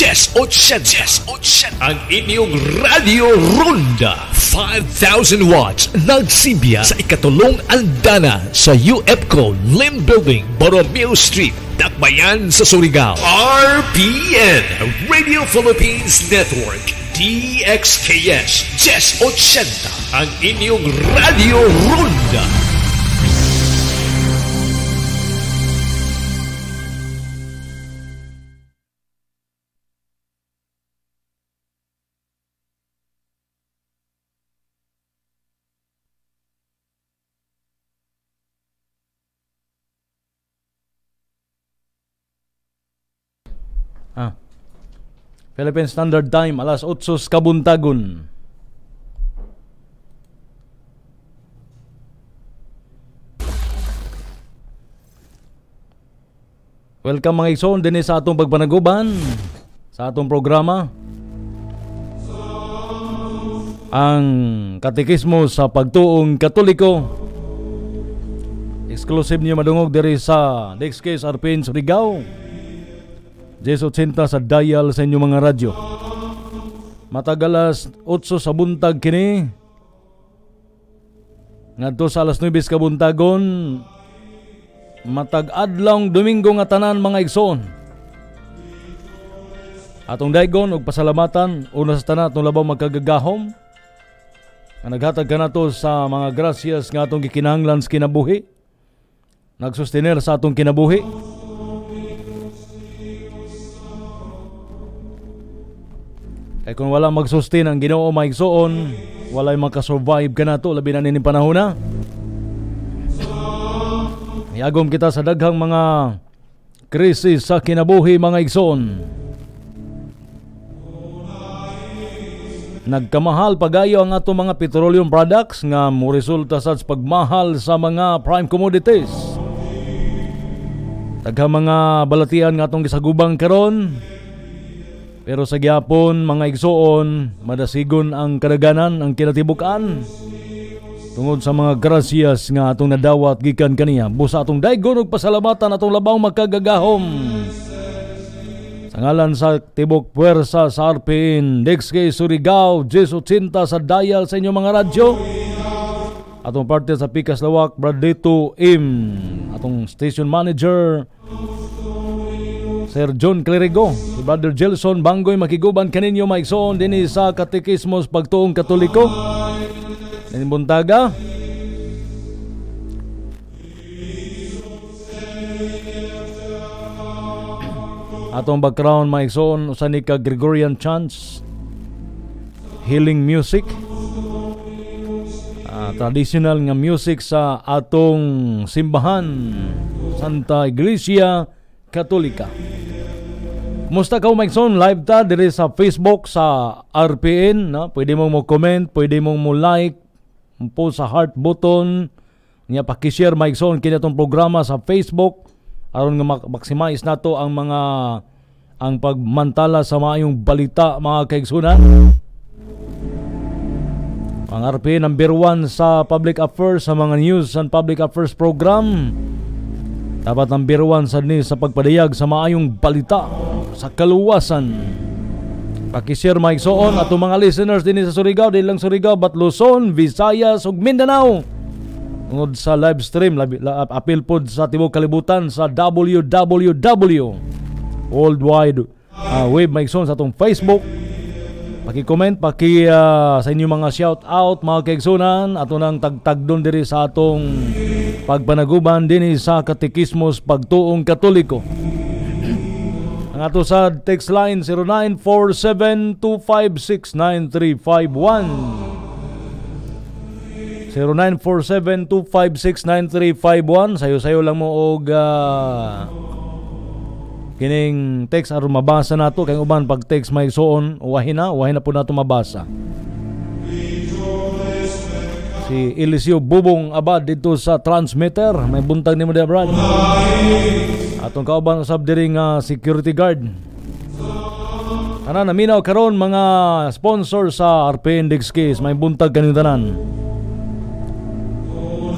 Jess 80. Chess 80. Ang inyong Radio Ronda. 5,000 watts. Nagsibya sa ikatulong andana sa UEPCO Lim Building, Boromeo Street, Dakbayan sa Surigao. RPN, Radio Philippines Network. DXKS, Jess 80. Ang inyong Radio Ronda. Philippine Standard Time, alas 8 kabuntagon. Welcome mga Ikson din sa atong pagpanaguban sa atong programa. Ang katikismo sa pagtuong katoliko. Exclusive niyo madungog diri sa Next Dexcase Arpins Rigao. 10.80 sa dial sa inyong mga radyo. Matagalas 8 sa buntag kini. Ngadto sa alas 9 ka buntagon. Matag-adlong Domingo nga tanan mga igsoon. Atong daigon og pasalamatan una sa tanan atong labaw magkagagahom nga naghatag ka nato sa mga grasyas nga atong gikinahanglan sa kinabuhi nagsustiner sa atong kinabuhi Kay kung wala magsustain ang Ginoo maigsuon, walay makasurvive ka na to labi na nining panahon na. Iagom kita sa daghang mga krisis sa kinabuhi mga igsoon. Nagkamahal pagayo ang ato mga petroleum products nga mo resulta sa pagmahal sa mga prime commodities. Daghang mga balatian nga atong gisagubang karon, pero sa gyapon mga igsoon, madasigon ang kadaganan ang kinatibukan. Tungod sa mga grasyas nga atong nadawat gikan kaniya, busa atong daygon og pasalamatan atong labaw magkagagahom. Sa ngalan sa Tibok Puwersa sa RPN, Dexke Surigao, Jesu Cinta sa dial sa inyong mga radyo. Atong parte sa Pikas Lawak, Bradito Im, atong station manager, Sir John Clerigo, si Brother Jelson Bangoy makiguban kaninyo maigsoon din sa Katekismos Pagtuong Katoliko. Ninibuntaga. Atong background maigsoon usa ni ka Gregorian chants, healing music. Uh, traditional nga music sa atong simbahan Santa Iglesia Katolika. Musta ka Zone? Live ta diri sa Facebook sa RPN na pwede mong mo comment, pwede mong mo like, po sa heart button niya paki-share Maigson kini atong programa sa Facebook aron nga maximize nato ang mga ang pagmantala sa maayong balita mga kaigsunan. Ang RPN number 1 sa Public Affairs sa mga news and public affairs program dapat ang biruan sa ni sa pagpadayag sa maayong balita sa kaluwasan. Pakishare mga igsoon at mga listeners din sa Surigao, din lang Surigao, but Luzon, Visayas ug Mindanao. Ngod sa live stream, labi, apil pod sa Tibok Kalibutan sa www worldwide uh, web mga igsoon sa atong Facebook. Paki-comment, paki uh, sa inyong mga shout out mga kaigsonan, ato nang tagtag doon diri sa atong Pagpanaguban din eh, sa Katikismos Pagtuong Katoliko. Ang ato sa text line 0947-256-9351 0947-256-9351 Sayo-sayo lang mo og uh, kining text aron mabasa nato kay uban pag text may soon wahina wahina uwahin na po nato mabasa Si Eliseo Bubong Abad dito sa transmitter. May buntag ni mo Brad. Atong kauban sa diring uh, security guard. Tanan naminaw karon mga sponsor sa RPN Index Case. May buntag kaning tanan.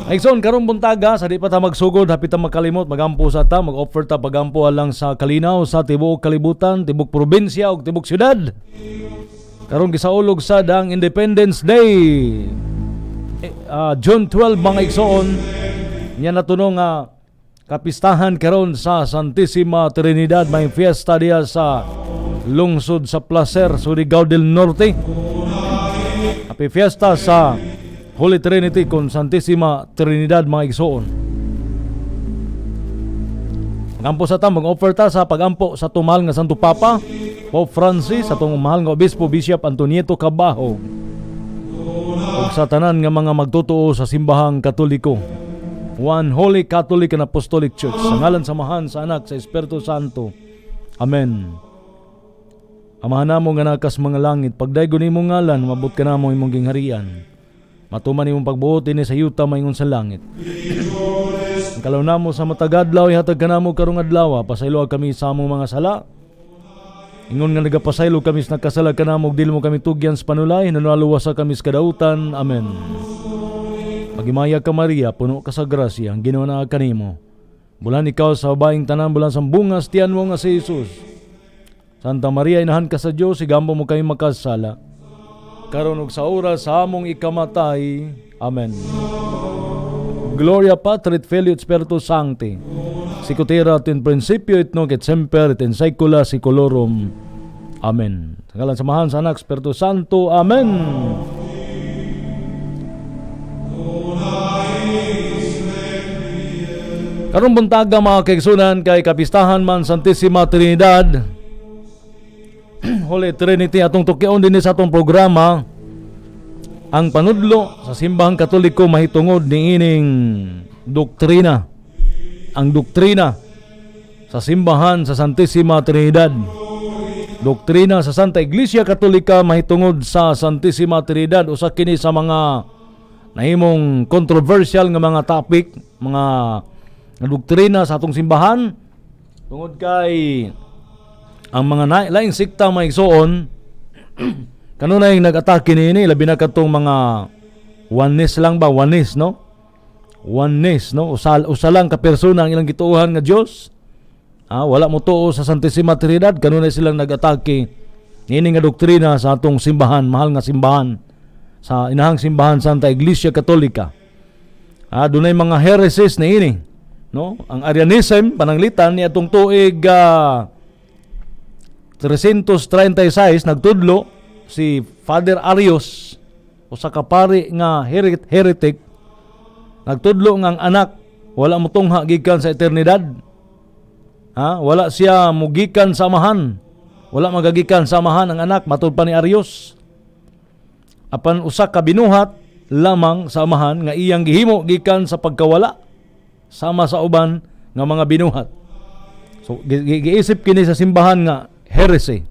Exxon karon buntaga sa di pa ta magsugod hapit ta makalimot magampo sa ta mag-offer ta pagampo alang sa Kalinaw sa tibuok kalibutan tibuok probinsya ug tibuok syudad karon gisaulog sad ang Independence Day uh, June 12 mga igsoon niya natunong uh, kapistahan karon sa Santissima Trinidad may fiesta diya sa lungsod sa Placer Surigao del Norte Happy fiesta sa Holy Trinity con Santissima Trinidad mga igsoon Pagampo sa ta, mag-offer ta sa pagampo sa tumahal nga Santo Papa, Pope Francis, sa tumahal nga Obispo Bishop Antonieto Cabaho sa tanan nga mga magtotoo sa simbahang katoliko. One Holy Catholic and Apostolic Church. Sa ngalan samahan sa anak sa Espiritu Santo. Amen. Amahan mo nga nakas mga langit, pagdaygon imong ngalan, mabot ka namo imong gingharian. Matuman imong pagbuot ni sa yuta maingon sa langit. Ang kalaw mo sa matagadlaw ihatag kanamo karong adlaw, pasayloag kami sa among mga sala Ingon nga nagapasaylo kami sa nagkasala ka namog, dili mo kami tugyan sa panulay, nanuluwasa kami sa kadautan. Amen. Pagimaya ka Maria, puno ka sa grasya, ang ginawa na kanimo. Bulan ikaw sa babaeng tanan, bulan sa bungas, tiyan mo nga si Jesus. Santa Maria, inahan ka sa Diyos, igambo mo kami makasala. Karon og sa oras sa among ikamatay. Amen. Gloria Patri et Filio et Spiritus Sancti. Sikuterat in principio et nunc et semper et in saecula saeculorum. Amen. Sagalan samahan sa anak, Espiritu Santo. Amen. Karong buntaga mga kaigsunan kay kapistahan man Santissima Trinidad. Holy Trinity atong tukion din sa atong programa ang panudlo sa simbahang katoliko mahitungod ni ining doktrina ang doktrina sa simbahan sa Santissima Trinidad doktrina sa Santa Iglesia Katolika mahitungod sa Santissima Trinidad usa kini sa mga nahimong controversial nga mga topic mga doktrina sa atong simbahan tungod kay ang mga laing sikta maigsoon Kanunay nag-atake ni ini, labi na katong mga oneness lang ba? Oneness, no? Oneness, no? Usal, usalang ka persona ang ilang gituuhan nga Dios. Ha ah, wala mo tuo sa Santissima Trinidad, kanunay silang nag-atake ini nga doktrina sa atong simbahan, mahal nga simbahan sa inahang simbahan Santa Iglesia Katolika. Ha ah, dunay mga heresies na ini, no? Ang Arianism pananglitan ni atong tuig uh, ah, 336 nagtudlo si Father Arius o sa kapari nga herit heretic nagtudlo nga ang anak wala mo tungha gikan sa eternidad ha wala siya mugikan sa samahan wala magagikan sa samahan ang anak matud pa ni Arius apan usa ka binuhat lamang sa samahan nga iyang gihimo gikan sa pagkawala sama sa uban nga mga binuhat so giisip kini sa simbahan nga heresy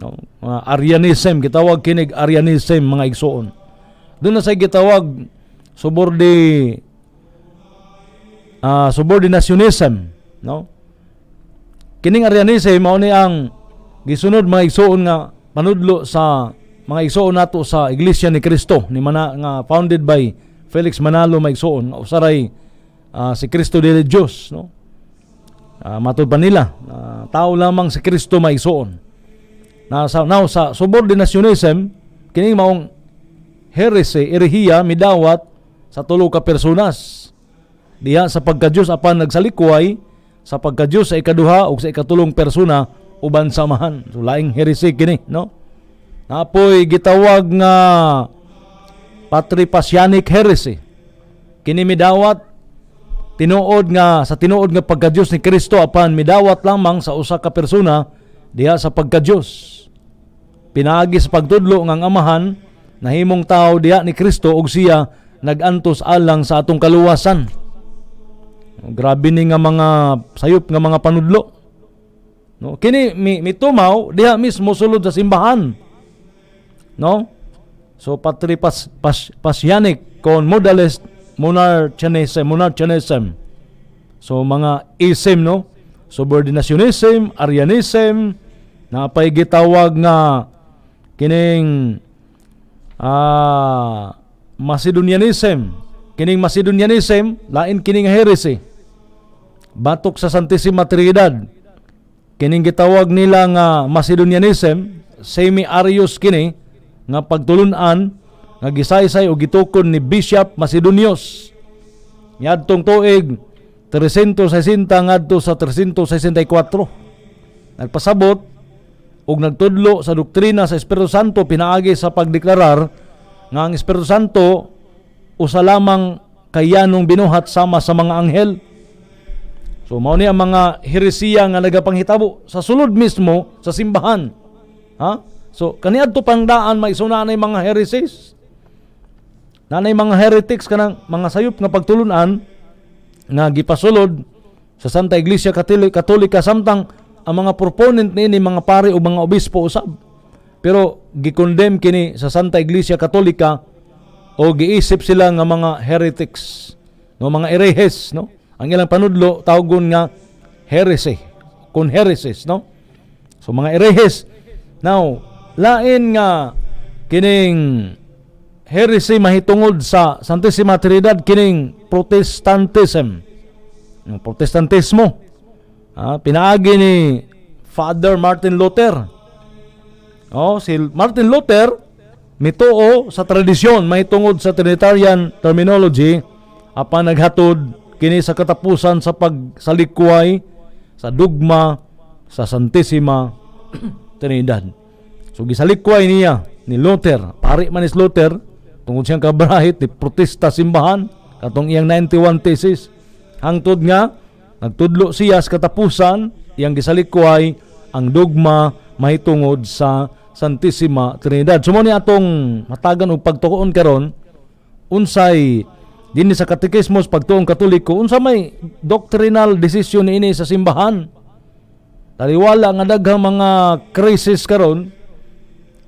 No, mga Arianism gitawag kinig Arianism mga igsoon. Doon na say gitawag subordi uh, ah, subordinationism, no? Kining Arianism mao ni ang gisunod mga igsoon nga panudlo sa mga igsoon nato sa Iglesia ni Kristo ni mana nga founded by Felix Manalo mga igsoon nga usaray uh, ah, si Kristo de Dios, no? Uh, matod pa nila, uh, tao lamang si Kristo maigsoon na sa now sa subordinationism kining maong heresy erehiya midawat sa tulo ka personas diha sa pagka Dios apan nagsalikway sa pagka Dios sa ikaduha ug sa ikatulong persona uban samahan so laing heresy kini no napoy gitawag nga patripasyanic heresy kini midawat tinuod nga sa tinuod nga pagka Dios ni Kristo apan midawat lamang sa usa ka persona diha sa pagka Dios pinaagi sa pagtudlo ng amahan nahimong tao diya ni Kristo og siya nagantos alang sa atong kaluwasan grabe ni nga mga sayop nga mga panudlo no kini mi, mi tumaw diha mismo sulod sa simbahan no so patri pas, pas, pasyanik kon modalist monarchianism monarchianism so mga ism no subordinationism arianism napay gitawag nga kining uh, Macedonianism kining Macedonianism lain kining heresy batok sa Santissima Trinidad kining gitawag nila nga Macedonianism semi-arius kini nga pagtulunan nga gisaysay o gitukon ni Bishop Macedonius niadtong tuig 360 ngadto sa 364 nagpasabot ug nagtudlo sa doktrina sa Espiritu Santo pinaagi sa pagdeklarar nga ang Espiritu Santo usa lamang kayanong binuhat sama sa mga anghel. So mao ni ang mga heresiya nga nagapanghitabo sa sulod mismo sa simbahan. Ha? So kaniadto pangdaan maisuna na mga heresies. Nanay mga heretics kanang mga sayop nga pagtulunan nga gipasulod sa Santa Iglesia Katolika samtang ang mga proponent ni mga pare o mga obispo usab. Pero gikondem kini sa Santa Iglesia Katolika o giisip sila nga mga heretics, no mga herehes, no? Ang ilang panudlo tawgon nga heresy, kun heresies, no? So mga herehes. Now, lain nga kining heresy mahitungod sa Santissima Trinidad kining Protestantism. Protestantismo Ah, pinaagi ni Father Martin Luther. Oh, si Martin Luther mituo sa tradisyon may tungod sa Trinitarian terminology apan naghatod kini sa katapusan sa pagsalikway sa dugma sa Santissima Trinidad. So gisalikway niya ni Luther, pari man is Luther tungod siyang kabrahit ni protesta simbahan katong iyang 91 thesis hangtod nga Nagtudlo siya sa katapusan, iyang gisalikway ang dogma mahitungod sa Santissima Trinidad. Sumo ni atong matagan og pagtuon karon unsay din sa katekismos pagtuong katoliko unsa may doctrinal decision ini sa simbahan. Taliwala nga daghang mga crisis karon,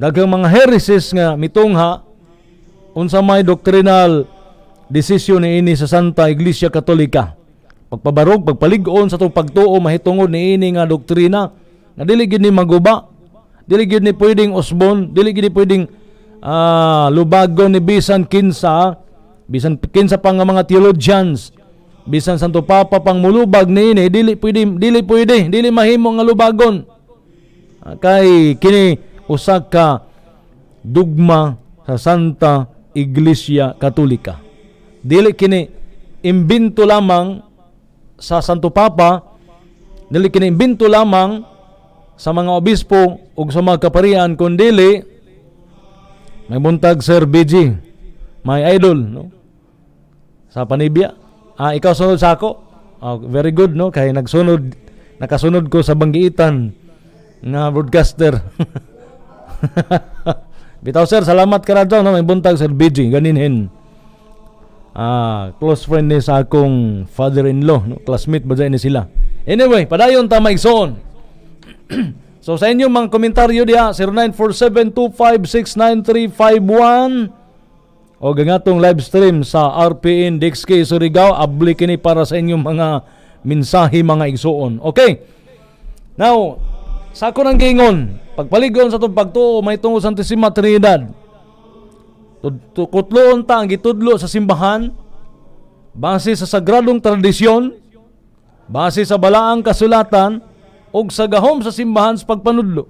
daghang mga heresies nga mitungha unsa may doctrinal decision ini sa Santa Iglesia Katolika pagpabarog pagpaligon sa tong pagtuo mahitungod ni ini nga doktrina nga dili ni maguba diligid ni pwedeng osbon, diligid ni pwedeng uh, ah, lubagon ni bisan kinsa bisan kinsa pang mga theologians bisan santo papa pang mulubag ni ini dili pwede dili pwede dili mahimo nga lubagon ah, kay kini usa ka dugma sa Santa Iglesia Katolika. Dili kini imbinto lamang sa Santo Papa dili kini imbento lamang sa mga obispo ug sa mga kaparian kundili may buntag Sir BG may idol no sa panibya ah ikaw sunod sa ako oh, very good no kay nagsunod nakasunod ko sa banggiitan nga broadcaster bitaw sir salamat karadto no may buntag Sir BG ganinhin ah, close friend ni sa akong father-in-law, no? classmate ba ni sila. Anyway, padayon ta maigsoon. so sa inyo mga komentaryo diha 0947256931 o gangatong live stream sa RPN DXK Surigao abli kini para sa inyong mga mensahe mga igsuon. Okay. Now, sa ako ng gingon, pagpaligon sa itong pagtuo, may tungo sa Trinidad. Kutloon ta ang gitudlo sa simbahan base sa sagradong tradisyon, base sa balaang kasulatan ug sa gahom sa simbahan sa pagpanudlo.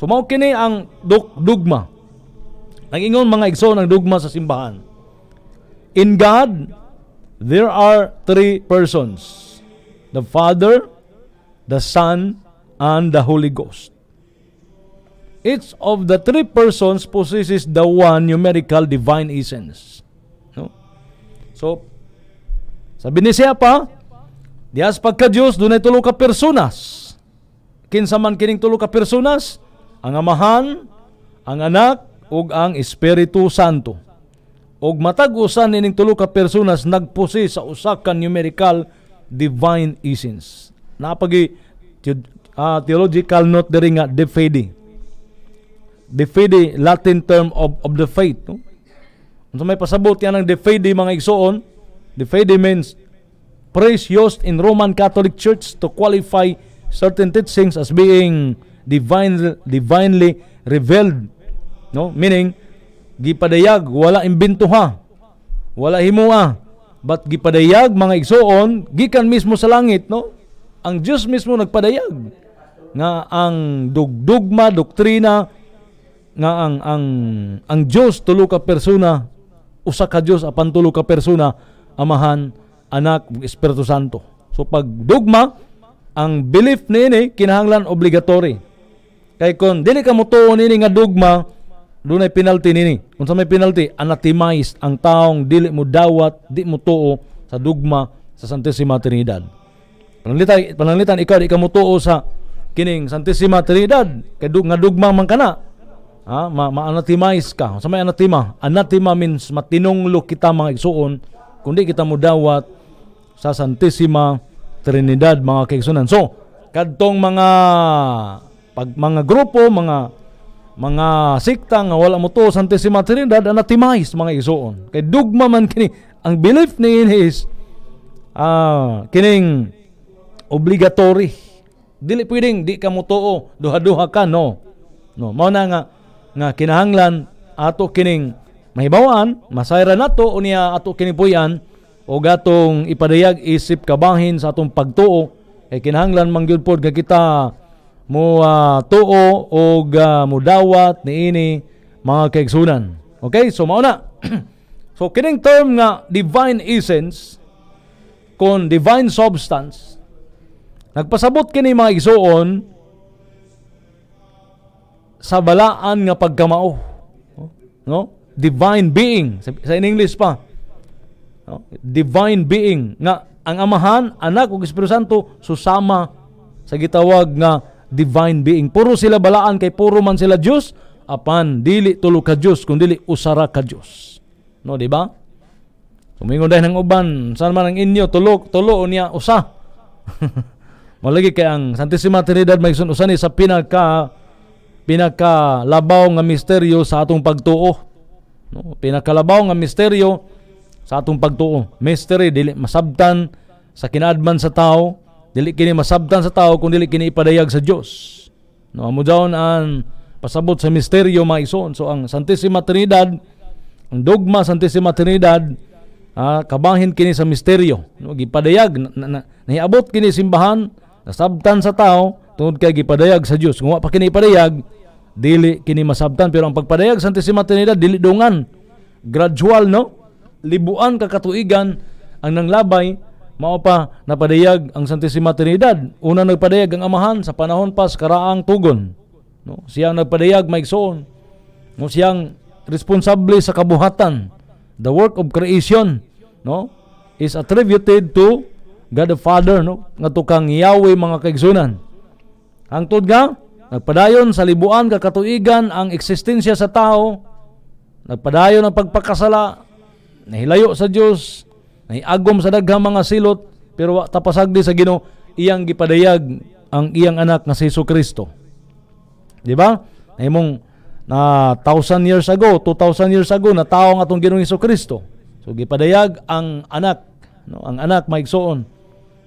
So mao kini ang dugma. Nagingon mga igsoon ang dugma sa simbahan. In God, there are three persons. The Father, the Son, and the Holy Ghost. Each of the three persons possesses the one numerical divine essence. No? So, sabi ni siya pa, Dias pagka-Diyos, dunay tulo ka personas. Kinsa man kining tulo ka personas, ang amahan, ang anak, ug ang Espiritu Santo. Ug matag usan nining tulo ka personas nagpusi sa usa ka numerical divine essence. Napagi uh, theological note diri nga de fide the fide, Latin term of, of the faith. No? So may pasabot yan ng de fide mga igsoon. the fide means praise used in Roman Catholic Church to qualify certain teachings as being divine, divinely revealed. No? Meaning, gipadayag, wala imbintuha, wala himua, but gipadayag mga igsoon, gikan mismo sa langit, no? Ang Diyos mismo nagpadayag nga ang dugdugma, doktrina, nga ang ang ang Dios tulo ka persona usa ka Dios apan tulo ka persona amahan anak ug Espiritu Santo so pag dogma ang belief niini kinahanglan obligatory kay kon dili ka motuo nini nga dogma dunay penalty nini unsa may penalty anatimized ang taong dili mo dawat di mo tuo sa dogma sa Santissima Trinidad panalitan pananglitan ikaw di ka motuo sa kining Santissima Trinidad kay nga dogma man kana Ah, ma maanatimize ka. Sa may anatima, anatima means matinonglo kita mga igsuon, kundi kita mo dawat sa Santissima Trinidad mga kaigsunan. So, kadtong mga pag mga grupo, mga mga sikta nga wala mo to Santissima Trinidad anatimize mga igsuon. Kay dugma man kini ang belief ni is ah, kining obligatory. Dili pwedeng di ka mo tuo oh, duha-duha ka no. No, mao na nga nga kinahanglan ato kining mahibawaan masayra nato unya ato kining puyan o gatong ipadayag isip kabahin sa atong pagtuo ay eh, kinahanglan man gyud pod nga kita mo uh, tuo o uh, mudawat niini mga kaigsunan okay so mao na so kining term nga divine essence kon divine substance nagpasabot kini mga isuon sa balaan nga pagkamao. No? Divine being. Sa, sa in English pa. No? Divine being. Nga ang amahan, anak ug Espiritu Santo susama sa gitawag nga divine being. Puro sila balaan kay puro man sila Dios apan dili tulo ka Dios kun dili usara ka Dios. No, di ba? Tumingon dahil ng uban, saan man ang inyo, tulo, tulo niya, usa. Malagi kay ang Santissima Trinidad Magsun usani sa pinaka pinakalabaw nga misteryo sa atong pagtuo. No, pinakalabaw nga misteryo sa atong pagtuo. Mystery dili masabtan sa kinadman sa tao, dili kini masabtan sa tao kun dili kini ipadayag sa Dios. No, amo daon ang pasabot sa misteryo mga ison. So ang Santissima Trinidad, ang dogma Santissima Trinidad ah, kabahin kini sa misteryo. No, gipadayag nahiabot kini simbahan, nasabtan sa tao tungod kay gipadayag sa Dios. Kung wa pa kini ipadayag, dili kini masabtan pero ang pagpadayag sa Santissima Trinidad dili dungan gradual no libuan ka katuigan ang nanglabay mao pa napadayag ang Santissima Trinidad una nagpadayag ang amahan sa panahon pa sa karaang tugon no siyang nagpadayag maigsoon no siyang responsable sa kabuhatan the work of creation no is attributed to God the Father no nga tukang Yahweh mga kaigsunan hangtod nga Nagpadayon sa libuan kakatuigan ang eksistensya sa tao, nagpadayon ang pagpakasala, nahilayo sa Dios, nahiagom sa daghang mga silot, pero tapasagdi sa Ginoo iyang gipadayag ang iyang anak nga si Hesus Kristo. Di ba? Naimong na 1000 years ago, 2000 years ago na tao nga atong Ginoong Hesus Kristo. So gipadayag ang anak, no, ang anak maigsoon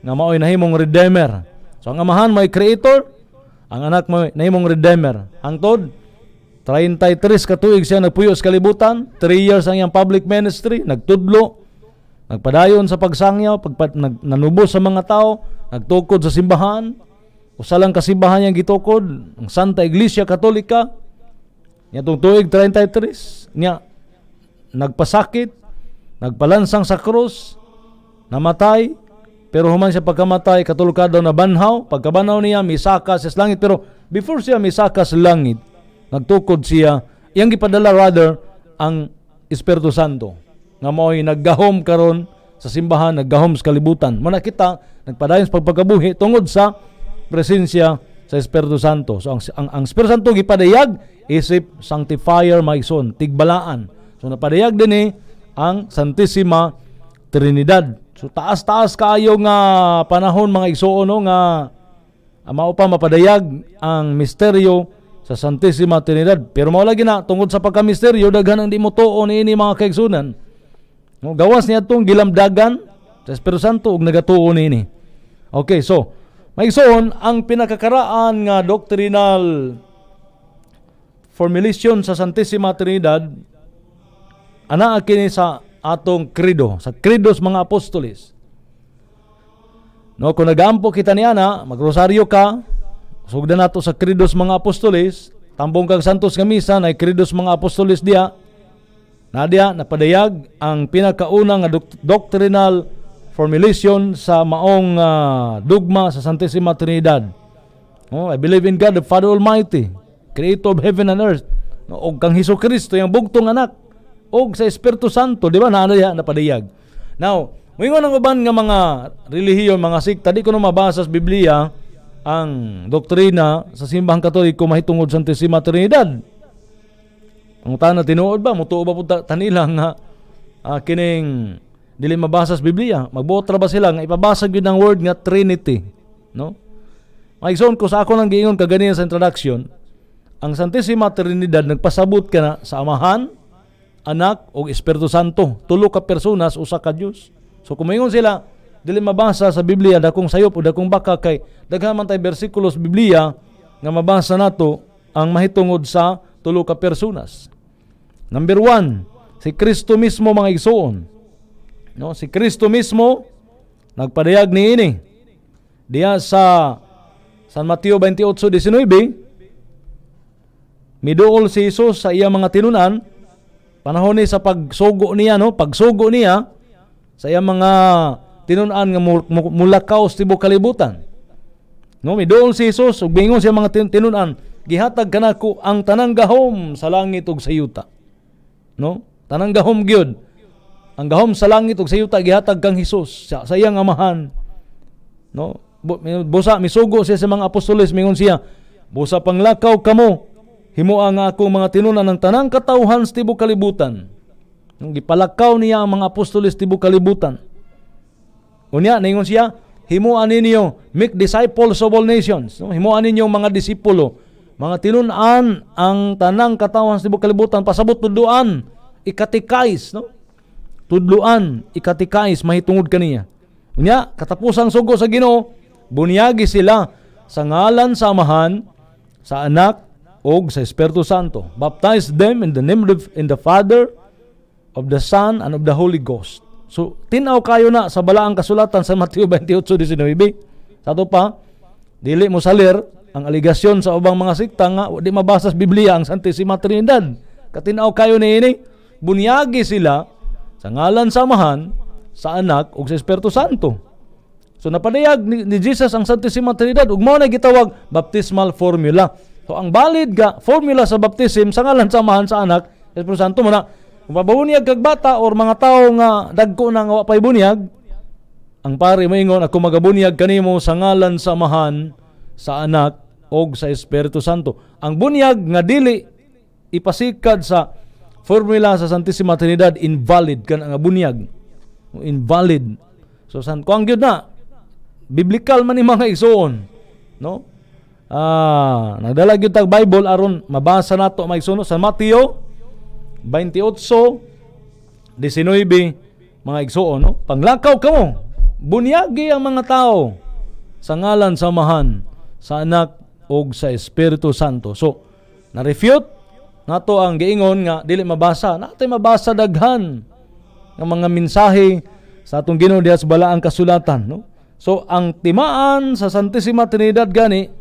nga maoy nahimong redeemer. So ang amahan may creator, ang anak mo na imong redeemer. Hangtod, 33 katuig siya nagpuyo sa kalibutan, 3 years ang iyang public ministry, nagtudlo, nagpadayon sa pagsangyaw, pagpa, nag, nanubos sa mga tao, nagtukod sa simbahan, usalang kasimbahan niyang gitukod, ang Santa Iglesia Katolika, niya tuig 33, niya nagpasakit, nagpalansang sa krus, namatay, pero human siya pagkamatay, katulog daw na banhaw. Pagkabanaw niya, misaka siya sa langit. Pero before siya misaka sa langit, nagtukod siya. Iyang gipadala rather ang Espiritu Santo. Nga mo'y naggahom karon sa simbahan, naggahom sa kalibutan. kita, nagpadayon sa pagpagkabuhi tungod sa presensya sa Espiritu Santo. So ang ang, ang Espiritu Santo gipadayag isip sanctifier my son, tigbalaan. So napadayag din eh, ang Santissima Trinidad. So taas-taas kayo nga panahon mga igsuon no, nga ah, mao pa mapadayag ang misteryo sa Santissima Trinidad. Pero mao lagi na tungod sa pagka misteryo daghan ang di mo tuon ini mga kaigsunan. No, gawas niya tong gilamdagan sa Espiritu Santo ug nagatuon ini. Okay, so maigsoon ang pinakakaraan nga doctrinal formulation sa Santissima Trinidad ana kini sa atong credo, sa credo mga apostolis No, kung nagampo kita ni ana, magrosaryo ka, sugdan nato sa credo mga apostolis tambong kag santos nga misa na credo sa mga apostoles dia. Na dia napadayag ang pinakauna nga doctrinal formulation sa maong uh, dogma sa Santissima Trinidad. Oh, I believe in God the Father Almighty, creator of heaven and earth. No, og kang Hesus Kristo yang bugtong anak og sa Espiritu Santo, di ba? Na ano ya napadayag. Now, moingon ang uban nga mga relihiyon, mga sikta, di ko na mabasa sa Biblia ang doktrina sa simbahang Katoliko mahitungod sa Santisima Trinidad. Ang tanan tinuod ba, mutuo ba punta tanila nga uh, kining dili mabasa sa Biblia, magbotra ba sila nga ipabasa gyud ang word nga Trinity, no? Maigsoon ko sa ako nang giingon kaganiyan sa introduction, ang Santissima Trinidad nagpasabot kana sa Amahan, anak o Espiritu Santo tulo ka personas usa ka Dios so kumingon sila dili mabasa sa Biblia dakong sayop o dakong baka kay daghan man tay sa Biblia nga mabasa nato ang mahitungod sa tulo ka personas number one, si Kristo mismo mga igsoon no si Kristo mismo nagpadayag niini diha sa San Mateo 28:19 miduol si Hesus sa iya mga tinunan panahon ni sa pagsugo niya no pagsugo niya sa iyang mga tinunan nga mulakaw sa tibok kalibutan no midoon si Jesus ug bingon siya mga tinunan gihatag kanako ang tanang gahom sa langit ug sa yuta no tanang gahom gyud ang gahom sa langit ug sa yuta gihatag kang Hesus sa, sa iyang amahan no busa misugo siya sa mga apostoles mingon siya busa panglakaw kamo Himua nga ako mga tinunan ng tanang katauhan sa tibo kalibutan. Gipalakaw niya ang mga apostolis tibok kalibutan. Unya, naingon siya, himuan ninyo, make disciples of all nations. No? Himuan ninyo mga disipulo. Mga tinunan ang tanang katauhan sa tibo kalibutan. Pasabot tuduan, ikatikais. No? Tudluan, ikatikais, mahitungod kaniya. Unya, katapusang sugo sa ginoo, bunyagi sila sa ngalan sa amahan, sa anak, og sa Espiritu Santo. Baptize them in the name of in the Father, of the Son, and of the Holy Ghost. So, tinaw kayo na sa balaang kasulatan sa Matthew 28:19. Sa to pa, dili mo salir ang aligasyon sa ubang mga sikta nga di mabasa sa Biblia ang Santissima Trinidad. Katinaw kayo ni ini, bunyagi sila sa ngalan samahan sa anak ug sa Espiritu Santo. So napadayag ni, ni Jesus ang Santissima Trinidad ug mao na gitawag baptismal formula. So ang valid ga formula sa baptism sa ngalan sa samahan sa anak, Espiritu Santo man kung mabunyag kag bata or mga tao nga dagko na nga wapay bunyag, ang pare moingon ako magabunyag kanimo sa ngalan sa samahan sa anak og sa Espiritu Santo. Ang bunyag nga dili ipasikad sa formula sa Santissima Trinidad invalid kan ang bunyag. Invalid. So san ko ang gyud na biblical man ni mga igsoon, no? Ah, nagdala gyud tag Bible aron mabasa nato may magsuno sa Mateo 28 19 mga igsuon no. Panglakaw kamo. Bunyagi ang mga tao sa ngalan sa samahan sa anak ug sa Espiritu Santo. So, na-refute nato ang giingon nga dili mabasa. Natay mabasa daghan ng mga mensahe sa atong Ginoo diha sa balaang kasulatan no. So, ang timaan sa Santissima Trinidad gani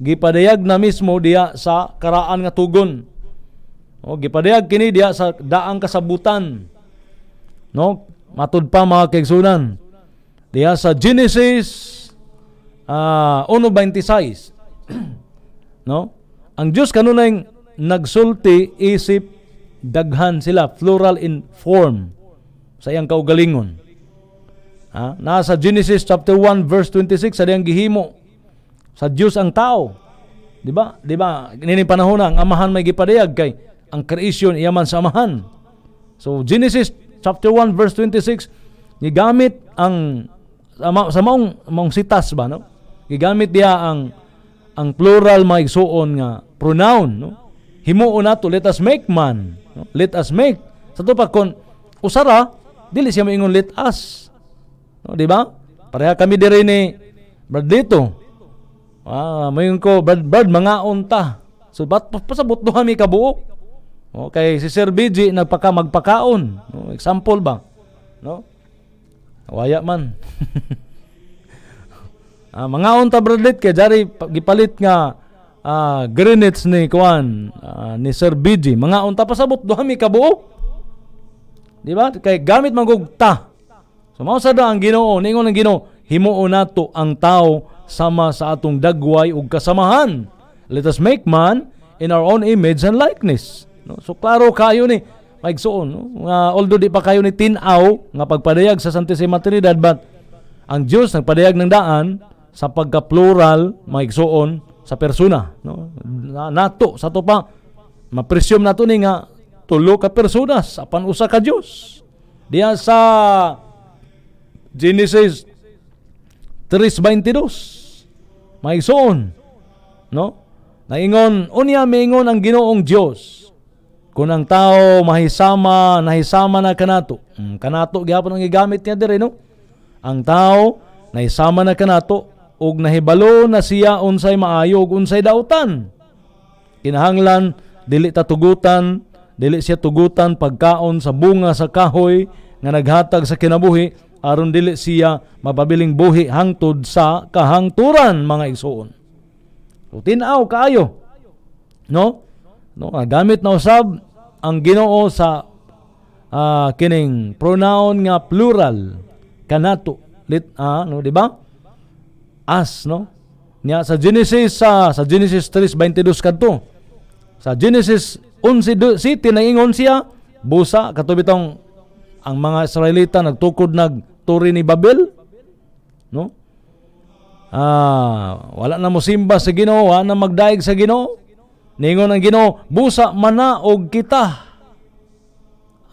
gipadayag na mismo diya sa karaan nga tugon. O, gipadayag kini diya sa daang kasabutan. No? Matud pa mga kaigsunan. Diya sa Genesis uh, ah, 1.26. no? Ang Diyos kanunay nagsulti isip daghan sila plural in form sa iyang kaugalingon. Ha? Nasa Genesis chapter 1 verse 26 sa diyang gihimo sa Dios ang tao. Di ba? Di ba? Nining panahon ang amahan may gipadayag kay ang creation iyaman sa amahan. So Genesis chapter 1 verse 26 gigamit ang sa maong maong sitas ba no? Gigamit dia ang ang plural mga igsuon nga pronoun no? Himuon nato let us make man. No? Let us make. Sa to pa kon usara dili siya moingon let us. No, di ba? Pareha kami diri ni Brad dito. Ah, mayon ko, Brad, Brad, mga unta. So, bat, pasabot doon kami kabuo? Okay, oh, si Sir BG, nagpaka magpakaon. Oh, example ba? No? Waya man. ah, mga unta, Bradlit, kay jari, gipalit nga ah, grenades ni Kwan, ah, ni Sir BG. Mga unta, pasabot doon kami kabuo? Di ba? Kay gamit magugta. So, mao sa ang ginoo, ningon ang ginoo, himuon nato ang tao sama sa atong dagway ug kasamahan. Let us make man in our own image and likeness. No? So klaro kayo ni maigsuon. No? Uh, although di pa kayo ni tinaw nga pagpadayag sa Santissima Trinidad but ang Dios nagpadayag ng daan sa pagka-plural maigsuon sa persona no na, nato sa to pa mapresume nato ni nga tulo ka personas apan usa ka Dios diha sa Genesis 3:22 maigsoon no naingon unya miingon ang Ginoong Dios kun ang tao mahisama nahisama na kanato mm, kanato gyapon ang gigamit niya dire no ang tao nahisama na kanato ug nahibalo na siya unsay maayog, unsay dautan kinahanglan dili tatugutan, dili siya tugutan pagkaon sa bunga sa kahoy nga naghatag sa kinabuhi aron dili siya mapabiling buhi hangtod sa kahangturan mga isuon. So tinaw kaayo. No? No, gamit na usab ang Ginoo sa uh, kining pronoun nga plural kanato lit ah, no di ba? As no. Nya sa Genesis sa uh, sa Genesis 3:22 kadto. Sa Genesis 11:7 si, tinaingon siya busa katubitong ang mga Israelita nagtukod nag Turi ni Babel. No? Ah, wala na mo simba sa Ginoo, wala na magdaig sa Ginoo. Ningon ang Ginoo, busa mana og kita.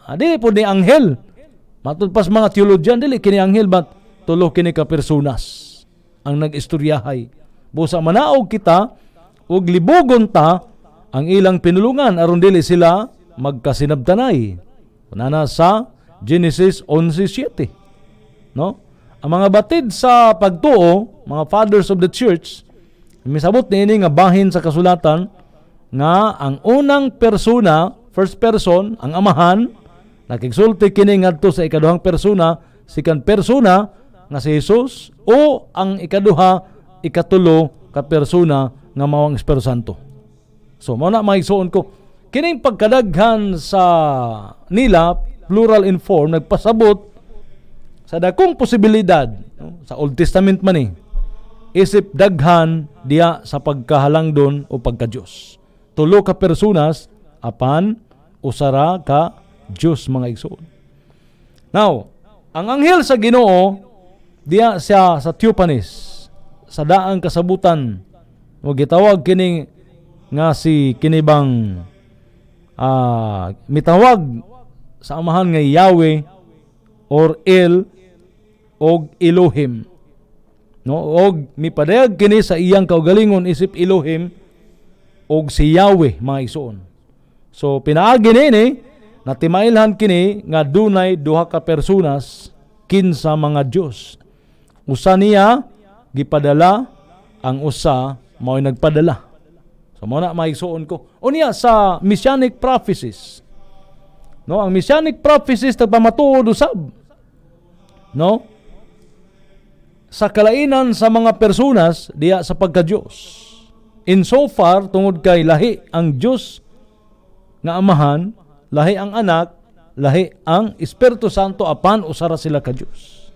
Adili ah, dili po ni anghel. Matud pas mga teologian dili kini anghel bat tulo kini ka personas ang nagistoryahay. Busa mana og kita og libogon ta ang ilang pinulungan aron dili sila magkasinabtanay. Una na sa Genesis 11:7. No? Ang mga batid sa pagtuo, mga fathers of the church, misabot nini nga bahin sa kasulatan nga ang unang persona, first person, ang amahan, nakigsulti kini ngadto sa ikaduhang persona, second persona nga si Jesus o ang ikaduha, ikatulo ka persona nga mao ang Espiritu Santo. So mao na maigsuon ko kining pagkadaghan sa nila plural in form nagpasabot sa dakong posibilidad no, sa Old Testament man eh, isip daghan diya sa pagkahalang don o pagka-Dios. Tulo ka personas apan usara ka Dios mga igsoon. Now, ang anghel sa Ginoo diya siya sa Theopanis sa daang kasabutan o gitawag kining nga si kinibang uh, mitawag sa amahan nga Yahweh or El og Elohim. No, og mipadayag kini sa iyang kaugalingon isip Elohim og si Yahweh mga igsoon. So pinaagi nini na timailhan kini nga dunay duha ka personas kinsa mga Dios. Usa niya gipadala ang usa mao nagpadala. So mao na maigsoon ko. Unya sa messianic prophecies. No, ang messianic prophecies nagpamatuod usab. No? sa kalainan sa mga personas diya sa pagka-Diyos. In so far, tungod kay lahi ang Dios nga amahan, lahi ang anak, lahi ang Espiritu Santo apan usara sila ka Dios.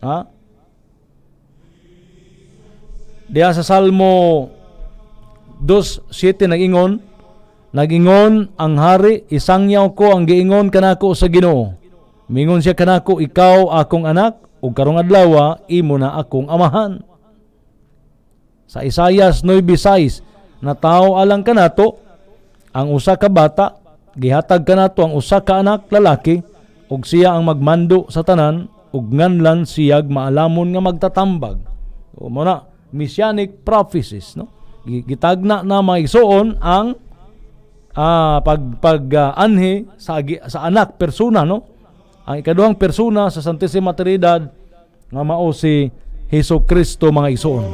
Ha? Diya sa Salmo 2:7 nagingon, nagingon ang hari, isangyaw ko ang giingon kanako sa Ginoo. Mingon siya kanako, ikaw akong anak, ug karong adlaw imo na akong amahan. Sa Isayas 9:6 natawo alang kanato ang usa ka bata gihatag kanato ang usa ka anak lalaki ug siya ang magmando sa tanan ug nganlan siyag maalamon nga magtatambag. O mo na messianic prophecies no. Gitagna na maigsuon ang ah, pag pag uh, anhi sa sa anak persona no ang ikaduhang persona sa Santissima Trinidad nga mao si Heso Kristo mga igsoon.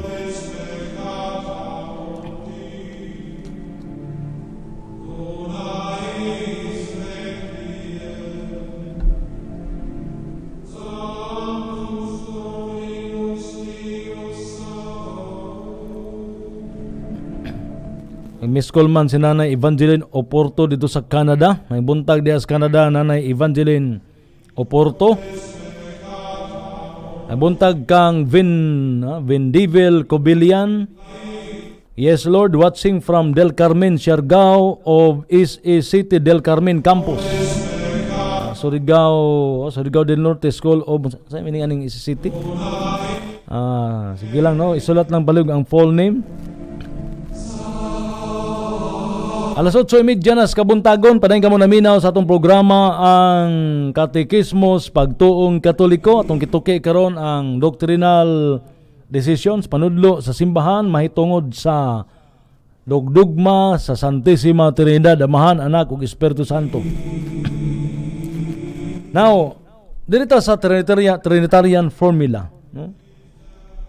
Miss Coleman si Nanay Evangeline Oporto dito sa Canada. May buntag diya sa Canada, Nanay Evangeline Oporto. Nabuntag kang Vin, uh, ah, Devil Cobilian. Yes, Lord, watching from Del Carmen, Siargao of East East City, Del Carmen Campus. Uh, ah, Surigao, oh, Surigao del Norte School of, sa meaning aning East City? Ah, sige lang, no? Isulat lang balig ang full name. Alas 8.30 media na sa Kabuntagon, padayon kamo naminaw sa atong programa ang Katekismos Pagtuong Katoliko. Atong kituki karon ang doctrinal decisions panudlo sa simbahan mahitungod sa dugdugma sa Santissima Trinidad, Amahan, Anak ug Espiritu Santo. Now, dito sa Trinitarian, Trinitarian formula, no?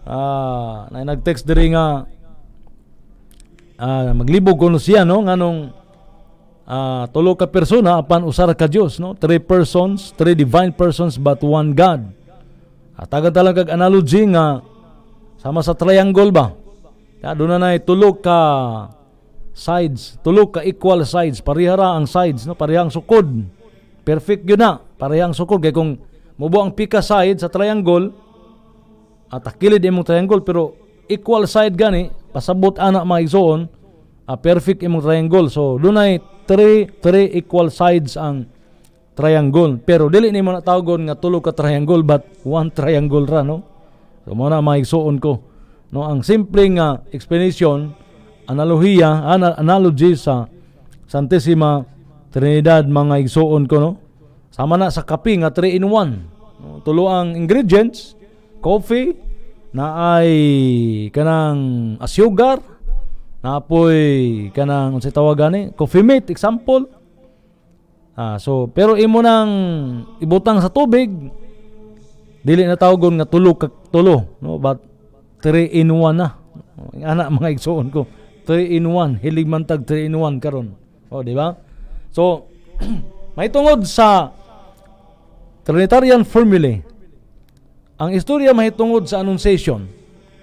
Ah, na nag-text diri nga uh, maglibog kuno siya no nganong uh, ah, tulo ka persona apan usar ka Dios no three persons three divine persons but one God at agad talaga kag analogy nga sama sa triangle ba ya, doon na nay tulo ka sides tulo ka equal sides parihara ang sides no parehang sukod perfect yun na parehang sukod kay kung mubo ang pika side sa triangle at akilid imong triangle pero equal side gani pasabot ana mga igsoon uh, perfect imong triangle so dunay 3 3 equal sides ang triangle pero dili nimo na tawagon nga tulo ka triangle but one triangle ra no so mo na mga ko no ang simpleng uh, explanation analohiya ana, analogy sa santisima Trinidad mga igsoon ko no sama na sa kape nga 3 in 1 no? tulo ang ingredients coffee na ay kanang asyugar na apoy kanang unsay tawagan ni eh, coffee mate example ah so pero imo nang ibutang sa tubig dili na tawgon nga tulo ka tulo no but 3 in 1 na ana mga igsuon ko 3 in 1 hilig man tag 3 in 1 karon oh di ba so may tungod sa Trinitarian formulae ang istorya mahitungod sa Annunciation,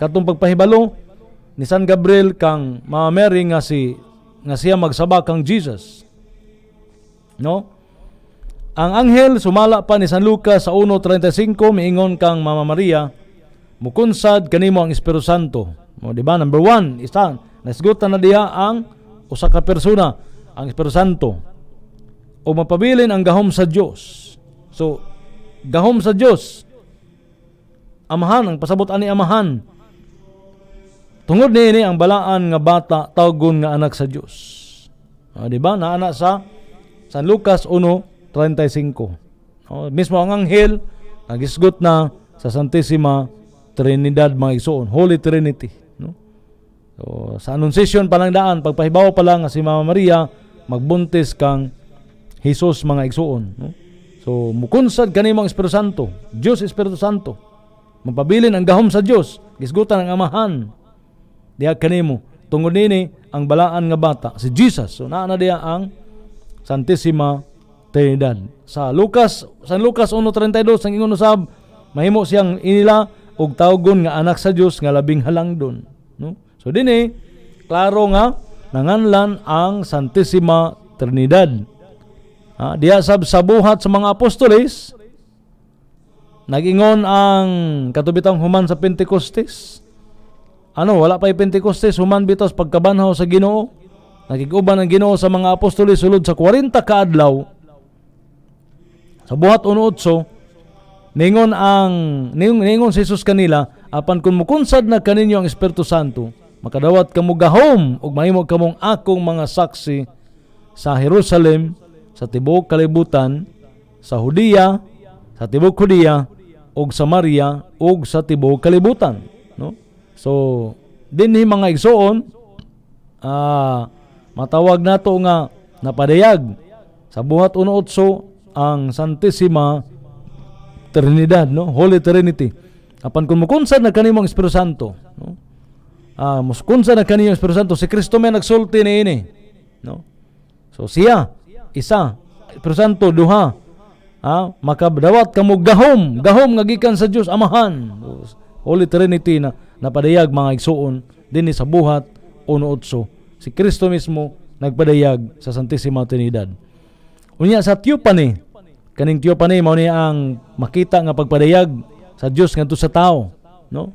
katong pagpahibalo ni San Gabriel kang Mama Mary nga si nga siya magsaba kang Jesus. No? Ang anghel sumala pa ni San Lucas sa 1:35 miingon kang Mama Maria, mukunsad kanimo ang Espiritu Santo. O, di ba? Number one, isa, nasgutan na diha ang usa ka persona, ang Espiritu Santo. O mapabilin ang gahom sa Dios. So, gahom sa Dios amahan ang pasabot ani amahan tungod niini ang balaan nga bata tawgon nga anak sa Dios ah, di ba naa na sa San Lucas 1:35 oh, mismo ang anghel nagisgot na sa Santissima Trinidad mga igsoon Holy Trinity no so, sa annunciation pa lang daan pagpahibaw pa lang nga si Mama Maria magbuntis kang Hesus mga igsoon no so mukunsad kanimo ang Espiritu Santo Dios Espiritu Santo Mapabilin ang gahom sa Dios, gisgutan ang amahan. Diha kanimo tungod nini ang balaan nga bata si Jesus. So naa na diya ang Santissima Trinidad. Sa Lucas, San Lucas 1:32 sang ingon usab mahimo siyang inila og tawgon nga anak sa Dios nga labing halang halangdon, no? So dinhi klaro nga nanganlan ang Santissima Trinidad. Ha, diya sab sa buhat sa mga apostoles Nagingon ang katubitang human sa Pentecostes. Ano, wala pa Pentecostes, human bitos pagkabanhaw sa Ginoo. Nakiguban ang Ginoo sa mga apostoli sulod sa 40 ka adlaw. Sa buhat 1:8, ningon ang ningon si Jesus kanila apan kun mukunsad na kaninyo ang Espiritu Santo, makadawat kamo gahom ug mahimo kamong akong mga saksi sa Jerusalem, sa tibuok kalibutan, sa Hudiya, sa tibuok Hudiya, ug Maria ug sa tibuok kalibutan no so dinhi mga igsoon uh, matawag nato nga napadayag sa buhat 1:8 ang Santissima Trinidad no Holy Trinity apan kun mukunsad na kanimo ang Espiritu Santo no ah uh, muskunsad na kanimo ang Espiritu Santo si Kristo may nagsulti niini no so siya isa Espiritu Santo duha ha? makadawat kamo gahom gahom nga gikan sa Dios amahan Holy Trinity na napadayag mga igsuon dinhi sa buhat 1:8 si Kristo mismo nagpadayag sa Santissima Trinidad unya sa Tiopani kaning Tiopani mao ni ang makita nga pagpadayag sa Dios ngadto sa tao no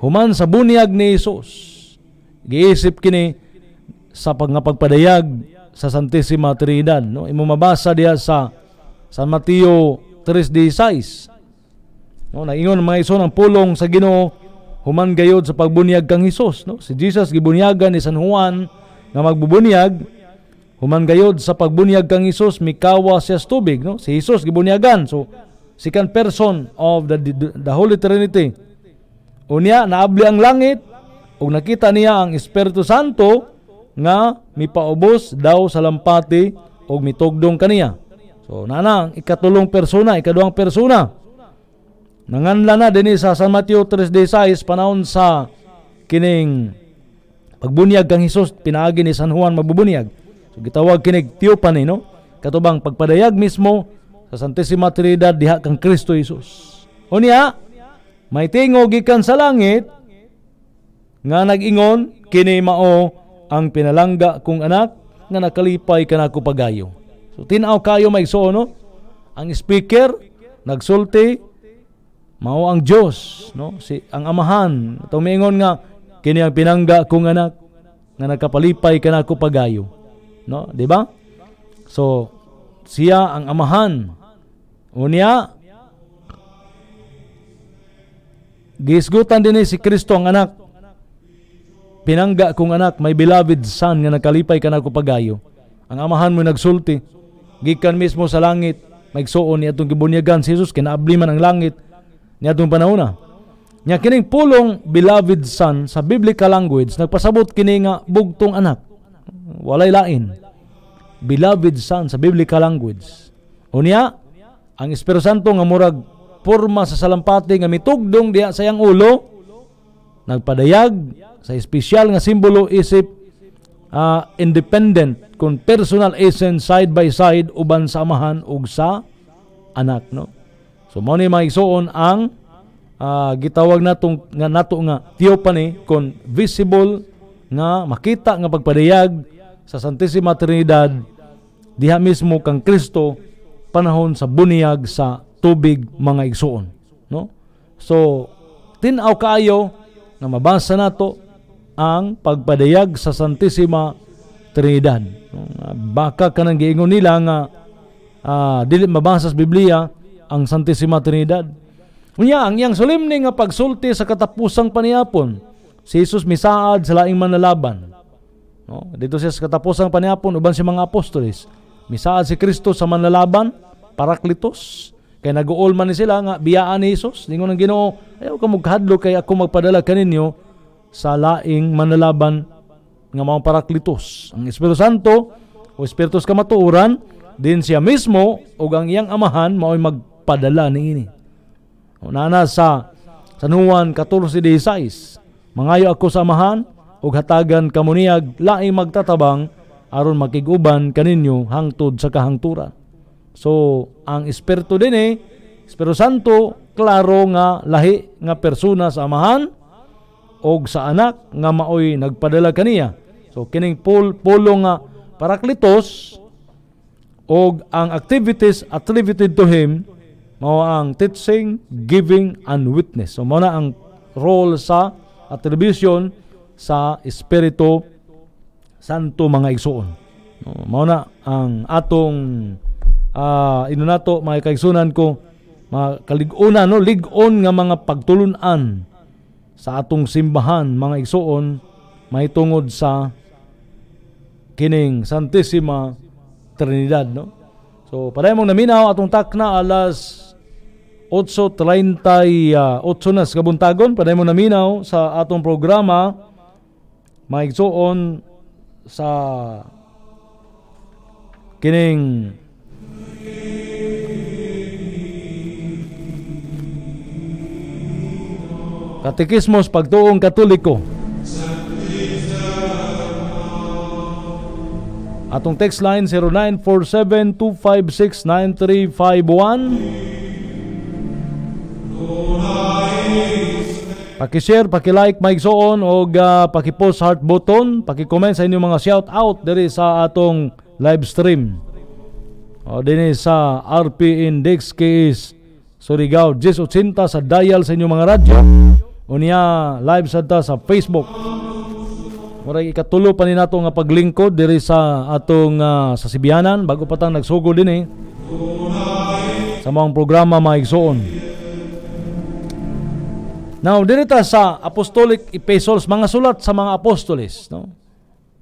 human sa bunyag ni Hesus giisip kini sa pagpagpadayag sa Santissima Trinidad no imo mabasa diha sa San Mateo 3:16. No, naingon ang mga ison ang pulong sa Ginoo human gayod sa pagbunyag kang Hesus, no? Si Jesus gibunyagan ni San Juan nga magbubunyag human gayod sa pagbunyag kang Hesus mikawa siya sa tubig, no? Si Hesus gibunyagan. So second person of the, the, the Holy Trinity. Unya naabli ang langit ug nakita niya ang Espiritu Santo nga mipaubos daw sa lampati ug mitugdong kaniya. So nanang ikatulong persona, ikaduang persona. Nanganla na dinhi sa San Mateo 3:16 panahon sa kining pagbunyag kang Hesus pinaagi ni San Juan magbubunyag. So gitawag kining Theophany no? Katubang pagpadayag mismo sa Santissima Trinidad diha kang Kristo Hesus. Unya may tingog gikan sa langit nga nagingon kini mao ang pinalangga kong anak nga nakalipay kanako pagayo. So tinaw kayo may no? Ang speaker nagsulti mao ang Dios, no? Si ang amahan tumingon nga kini ang pinangga kong anak nga nakapalipay kana ko pagayo. No, di ba? So siya ang amahan. Unya Gisgutan din si Kristo ang anak. Pinangga kong anak, may beloved son nga nagkalipay kana ko pagayo. Ang amahan mo nagsulti gikan mismo sa langit maigsuon ni atong gibunyagan si Jesus man ang langit ni atong panahona nya kining pulong beloved son sa biblical language nagpasabot kini nga bugtong anak walay lain beloved son sa biblical language unya ang Espiritu Santo nga murag porma sa salampati nga mitugdong diha sa iyang ulo nagpadayag sa espesyal nga simbolo isip uh, independent kung personal essence side by side uban sa amahan ug sa anak no so mao ni maigsuon ang uh, gitawag natong nga nato nga theophany kon visible nga makita nga pagpadayag sa Santissima Trinidad diha mismo kang Kristo panahon sa buniyag sa tubig mga igsuon no so tinaw kaayo na mabasa nato ang pagpadayag sa Santissima Trinidad. Ah, baka kanang giingon nila nga uh, dili mabasa sa Biblia ang Santissima Trinidad. Unya ang iyang solemne nga pagsulti sa katapusang paniapon. Si Jesus misaad sa laing manlalaban. No? Dito siya sa katapusang paniapon uban si mga apostoles. Misaad si Kristo sa manlalaban, paraklitos. Kay naguol man ni sila nga biyaan ni Jesus, ningon ang Ginoo, ayaw ka maghadlo kay ako magpadala kaninyo sa laing manalaban nga mga paraklitos. Ang Espiritu Santo o Espiritus kamatuoran din siya mismo o ang iyang amahan mao'y magpadala niini. Unana sa San Juan 14:16 Mangayo ako sa amahan ug hatagan kamo niyag laing magtatabang aron makiguban kaninyo hangtod sa kahangturan. So ang Espiritu din eh, Espiritu Santo klaro nga lahi nga persona sa amahan og sa anak nga maoy nagpadala kaniya. So kining pul pulo nga paraklitos og ang activities attributed to him mao ang teaching, giving and witness. So mao na ang role sa attribution sa Espiritu Santo mga igsoon. No, mao na ang atong uh, inunato mga kaigsunan ko mga kaligunan no ligon nga mga pagtulunan sa atong simbahan mga igsuon may tungod sa kining Santissima Trinidad no so paday mong naminaw atong takna alas 8.38 na sa kabuntagon paday mong naminaw sa atong programa mga igsuon sa kining Katikismos Pagtuong Katoliko Atong text line 0947-256-9351 Pakishare, pakilike, soon o uh, pakipost heart button Pakicomment sa inyong mga shout out diri sa atong live stream o din sa RP Index KS Surigao 1080 sa dial sa inyong mga radyo unya live sad ta sa Facebook murag ikatulo pa ni nato nga paglingkod diri sa atong uh, sa Sibianan bago pa tang nagsugo dinhi eh. sa maong programa maigsoon now diri ta sa apostolic epistles mga sulat sa mga apostoles no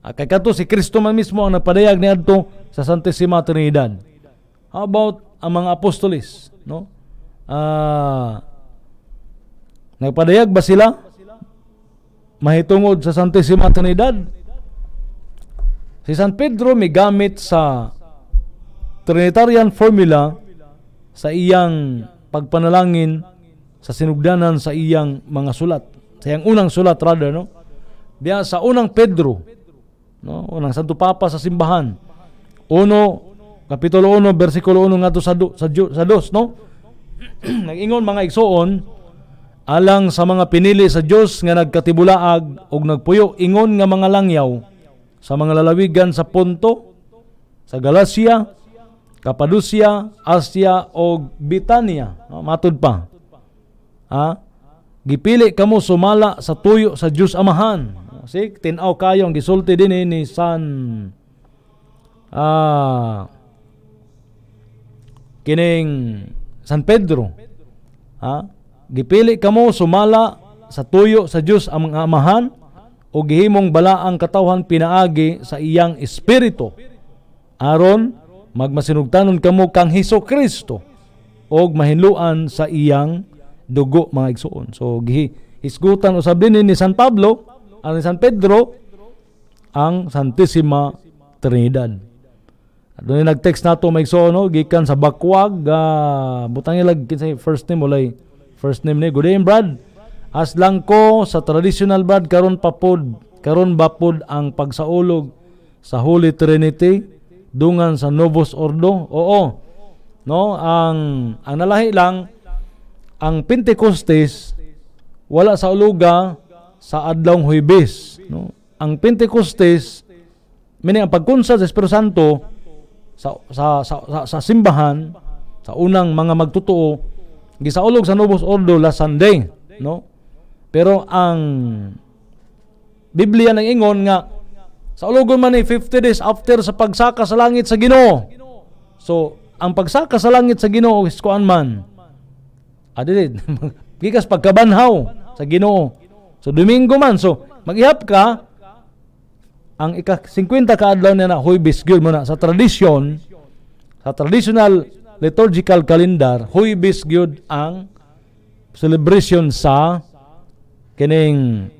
ah, kay kadto si Kristo man mismo ang nagpadayag niadto sa Santissima Trinidad how about ang mga apostoles no ah uh, Nagpadayag ba sila? Mahitungod sa Santissima Trinidad? Si San Pedro may gamit sa Trinitarian formula sa iyang pagpanalangin sa sinugdanan sa iyang mga sulat. Sa iyang unang sulat rather, no? Diya sa unang Pedro, no? unang Santo Papa sa simbahan. Uno, Kapitulo 1, versikulo 1 nga sa, do, sa, do, sa dos, no? Nag-ingon mga igsoon, alang sa mga pinili sa Dios nga nagkatibulaag og nagpuyo ingon nga mga langyaw sa mga lalawigan sa Ponto, sa Galacia, Cappadocia, Asia o Bitania. Matud pa. Ha? Gipili kamo sumala sa tuyo sa Dios Amahan. Si tinaw kayo ang gisulti din ni San ah, kining San Pedro. Ha? gipili kamo sumala sa tuyo sa Dios ang mga amahan o gihimong bala ang katawhan pinaagi sa iyang espiritu aron magmasinugtanon kamo kang Hesus Kristo og mahinluan sa iyang dugo mga igsoon so gihi isgutan usab din ni San Pablo ang ni San Pedro ang Santissima Trinidad doon nagtext nato mga so, no? gikan sa bakwag, uh, butang ilag, kinsa first name, walay, First name ni Gudayin Brad. As lang ko sa traditional Brad karon papod karon bapod ang pagsaulog sa Holy Trinity dungan sa Novus Ordo. Oo. No, ang ang nalahi lang ang Pentecostes wala sa uluga sa adlong Huwebes, no. Ang Pentecostes meaning ang pagkunsa sa Espiritu Santo sa sa, sa sa sa simbahan sa unang mga magtotoo gisaulog sa Novus Ordo last Sunday, no? Pero ang Biblia nang ingon nga sa ulogon man ni 50 days after sa pagsaka sa langit sa Ginoo. So, ang pagsaka sa langit sa Ginoo is kuan man. Adilid, gikas pagkabanhaw sa Ginoo. So, Domingo man. So, magihap ka, ang ika 50 ka adlaw na na huybis gyud mo na sa tradisyon sa traditional liturgical calendar huibis gyud ang celebration sa kining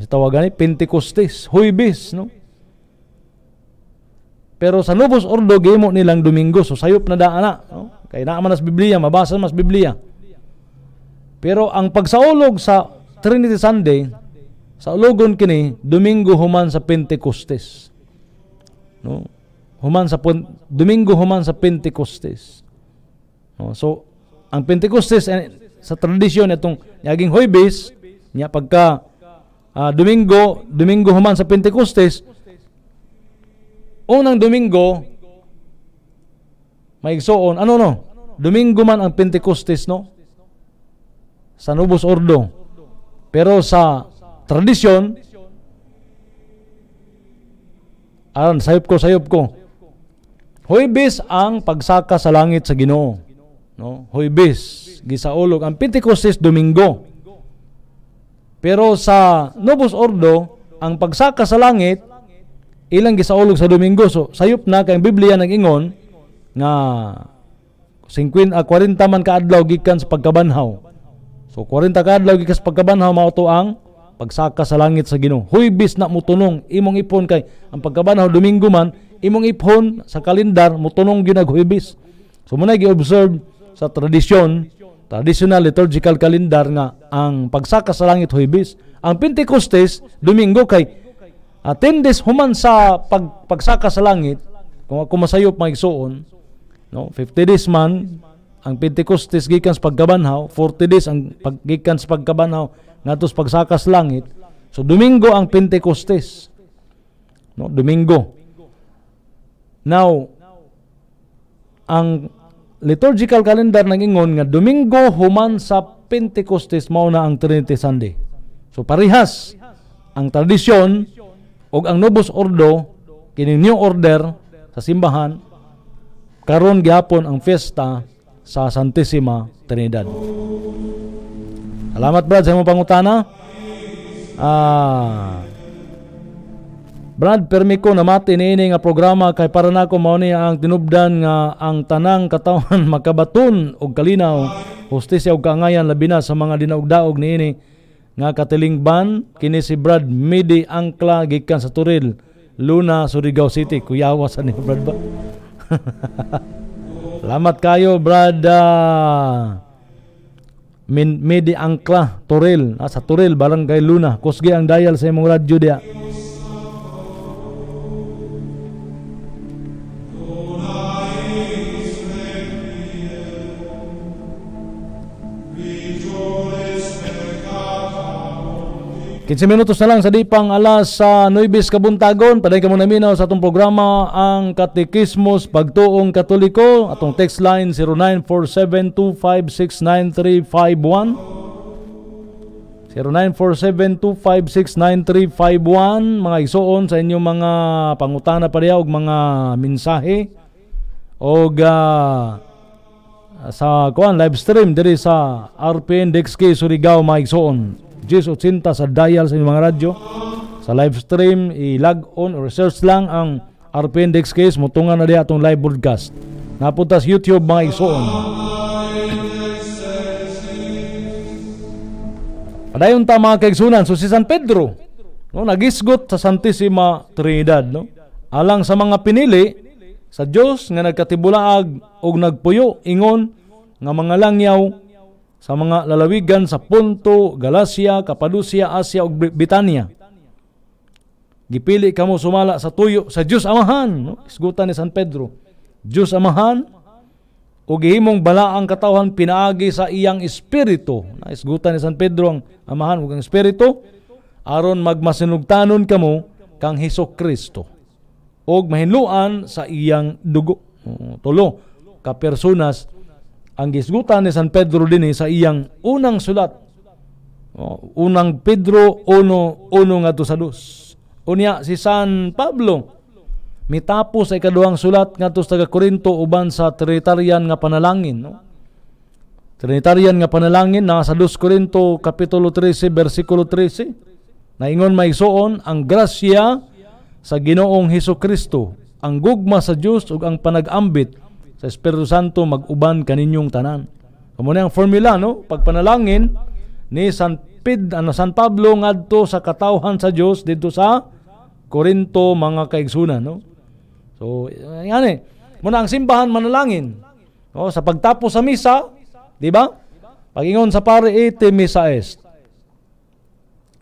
sa tawagan ni Pentecostes huibis no pero sa Novus Ordo gimo nilang Domingo so sayop na daana no? kay naa man Biblia mabasa mas Biblia pero ang pagsaulog sa Trinity Sunday sa ulogon kini Domingo human sa Pentecostes no human sa Domingo human sa Pentecostes. No, oh, so ang Pentecostes eh, sa tradisyon itong yaging Hoybes niya pagka uh, Domingo, Domingo human sa Pentecostes unang Domingo maigsoon ano no? Domingo man ang Pentecostes no? Sa Nubos Ordo. Pero sa tradisyon aron sayop ko sayop ko Huwebes ang pagsaka sa langit sa Ginoo. No? Huwebes gisaulog ang Pentecostes Domingo. Pero sa Novus Ordo ang pagsaka sa langit ilang gisaulog sa Domingo. So sayop na kay Biblia nag-ingon nga 50 a 40 man kaadlaw gikan sa pagkabanhaw. So 40 kaadlaw gikan sa pagkabanhaw mao to ang pagsaka sa langit sa Ginoo. Huwebes na mo imong ipon kay ang pagkabanhaw Domingo man imong iphone sa kalendar mutunong ginaghuibis so muna gi-observe sa tradisyon traditional liturgical calendar nga ang pagsaka sa langit huibis ang Pentecostes Domingo kay uh, 10 human sa pag, pagsaka sa langit kung ako masayop maigsuon no 50 days man ang Pentecostes gikan sa pagkabanhaw 40 days ang paggikan sa pagkabanhaw ngadto sa pagsaka sa langit so Domingo ang Pentecostes no Domingo Now, ang liturgical calendar nangingon nga Domingo human sa Pentecostes mao na ang Trinity Sunday. So parehas ang tradisyon ug ang Novus Ordo kining new order sa simbahan karon gihapon ang fiesta sa Santissima Trinidad. Salamat Brad sa imong pangutana. Ah, Brad Permico na mati niini nga programa kay para na ko ni ang tinubdan nga ang tanang katawan makabaton og kalinaw hustisya og kaangayan labi na sa mga dinaugdaog niini nga katilingban kini si Brad Midi Angkla gikan sa Turil Luna Surigao City kuyawa sa ni Brad ba Salamat kayo Brad ah, Midi Angkla Turil ah, sa Turil barangay Luna kusgi ang dial sa imong radyo dia 15 minutos na lang sa dipang alas sa uh, Nuibis Kabuntagon. Paday ka muna minaw sa atong programa ang Katikismos Pagtuong Katoliko. Atong text line 0947-2569351. 0947-2569351. Mga igsoon sa inyong mga pangutana pa rin mga mensahe. O uh, ah, sa kuan live stream diri sa RPN Dexke Surigao mga igsoon sinta sa dial sa mga radyo. Sa live stream, i-log on or search lang ang RPN Dex Case. Mutungan na di atong live broadcast. Napunta sa YouTube mga igsoon. Adayon ta mga kaigsunan. So si San Pedro, no, nagisgot sa Santissima Trinidad. No? Alang sa mga pinili, sa Dios nga nagkatibulaag og nagpuyo ingon nga mga langyaw sa mga lalawigan sa Punto, Galacia, Kapadocia, Asia ug Bitania. Gipili kamo sumala sa tuyo sa Dios Amahan, no? isgutan ni San Pedro. Dios Amahan o gihimong balaang katawhan pinaagi sa iyang espiritu. Na isgutan ni San Pedro ang Amahan ug ang espiritu aron magmasinugtanon kamo kang Hesus Kristo og mahinluan sa iyang dugo. Tulo ka personas ang gisgutan ni San Pedro din eh, sa iyang unang sulat. O, unang Pedro 1, 1 nga to sa dos. Unya si San Pablo mitapos ay kaduhang sulat nga to sa Korinto uban sa Trinitarian nga panalangin. No? Trinitarian nga panalangin na sa 2 Korinto Kapitulo 13 versikulo 13 naingon maigsuon ang grasya sa Ginoong Heso Kristo ang gugma sa Dios ug ang panagambit sa Espiritu Santo mag-uban kaninyong tanan. Kamo na ang formula no, pagpanalangin ni San Pid ano San Pablo ngadto sa katawhan sa Dios didto sa Korinto mga kaigsunan no. So yan eh. Muna ang simbahan manalangin. No, oh, sa pagtapos sa misa, di ba? Pagingon sa pare ite misa est.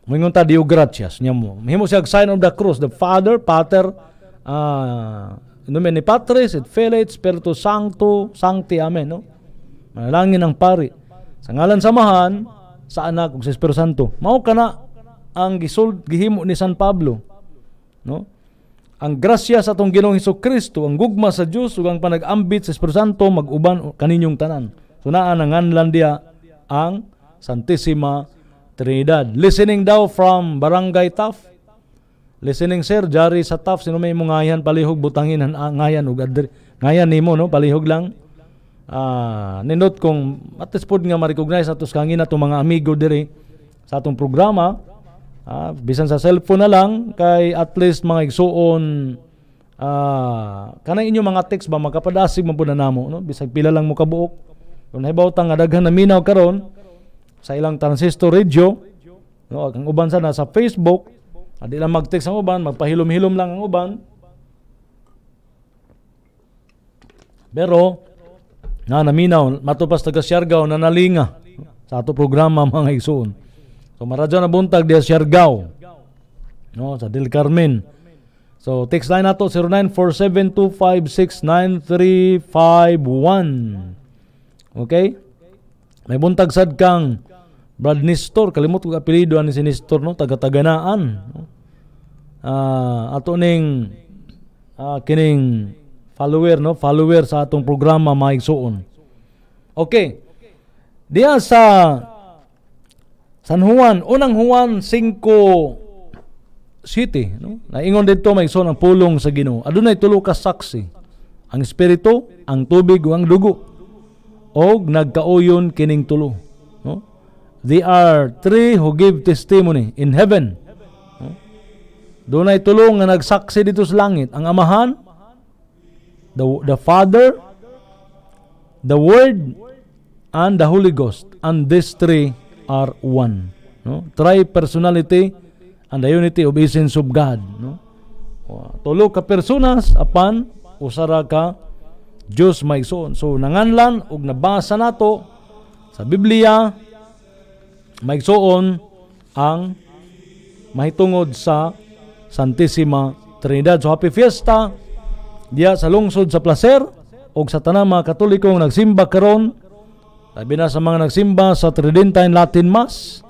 Moingon ta Dio gratias niya mo. Himo siya sign of the cross, the Father, Pater, uh, In nomine Patris et Filii et Spiritus Sancto, Sancti. Amen. No? Manalangin ang pari. Sa ngalan samahan, sa anak ug sa Espiritu Santo. Mao kana ang gisold gihimo ni San Pablo. No? Ang grasya sa atong Ginoong Hesus Kristo, ang gugma sa Dios ug ang panag-ambit sa Espiritu Santo mag-uban kaninyong tanan. Sunaan so, ang nganlan dia ang Santissima Trinidad. Listening daw from Barangay Taf, Listening sir, jari sa TAF, sino may mungayan, palihog, butangin, ah, ngayan, ug adri. Ngayan nimo no, palihog lang. Ah, ninot kong at least pod nga ma-recognize atos kangina atong mga amigo diri sa atong programa. Ah, bisan sa cellphone na lang kay at least mga igsuon ah, kanang inyo mga text ba makapadasig man pud na namo no, bisag pila lang mo kabuok. Kung nahibautang nga daghan na minaw karon sa ilang transistor radio, no, ang uban sa na sa Facebook, Adi lang mag-text ang uban, magpahilom-hilom lang ang uban. Pero, na naminaw, matupas taga Siargao na nalinga sa ato programa mga igsoon. So maradyo na buntag diya Siargao. No, sa Del Carmen. So text line nato 0947256931. Okay? May buntag sad kang Brad Nestor, kalimot ko apelido ani si Nestor no, taga-taganaan. No? Uh, ato ning uh, kining follower no, follower sa atong programa maigsuon. Okay. Diya sa San Juan, unang Juan 5 City, no? Naingon dito maigsuon ang pulong sa Ginoo. Adunay tulo ka saksi. Ang espiritu, ang tubig ug ang dugo. Og nagkauyon kining tulo. They are three who give testimony in heaven. Doon ay tulong na nagsaksi dito sa langit. Ang Amahan, the, the Father, the Word, and the Holy Ghost. And these three are one. No? Tri-personality and the unity of essence of God. No? Tulo ka personas apan usara ka Diyos may soon. So nanganlan og nabasa nato sa Biblia Maigsuon ang mahitungod sa Santissima Trinidad. So happy fiesta diya sa lungsod sa placer o sa tanang mga katolikong nagsimba karon labi na sa mga nagsimba sa Tridentine Latin Mass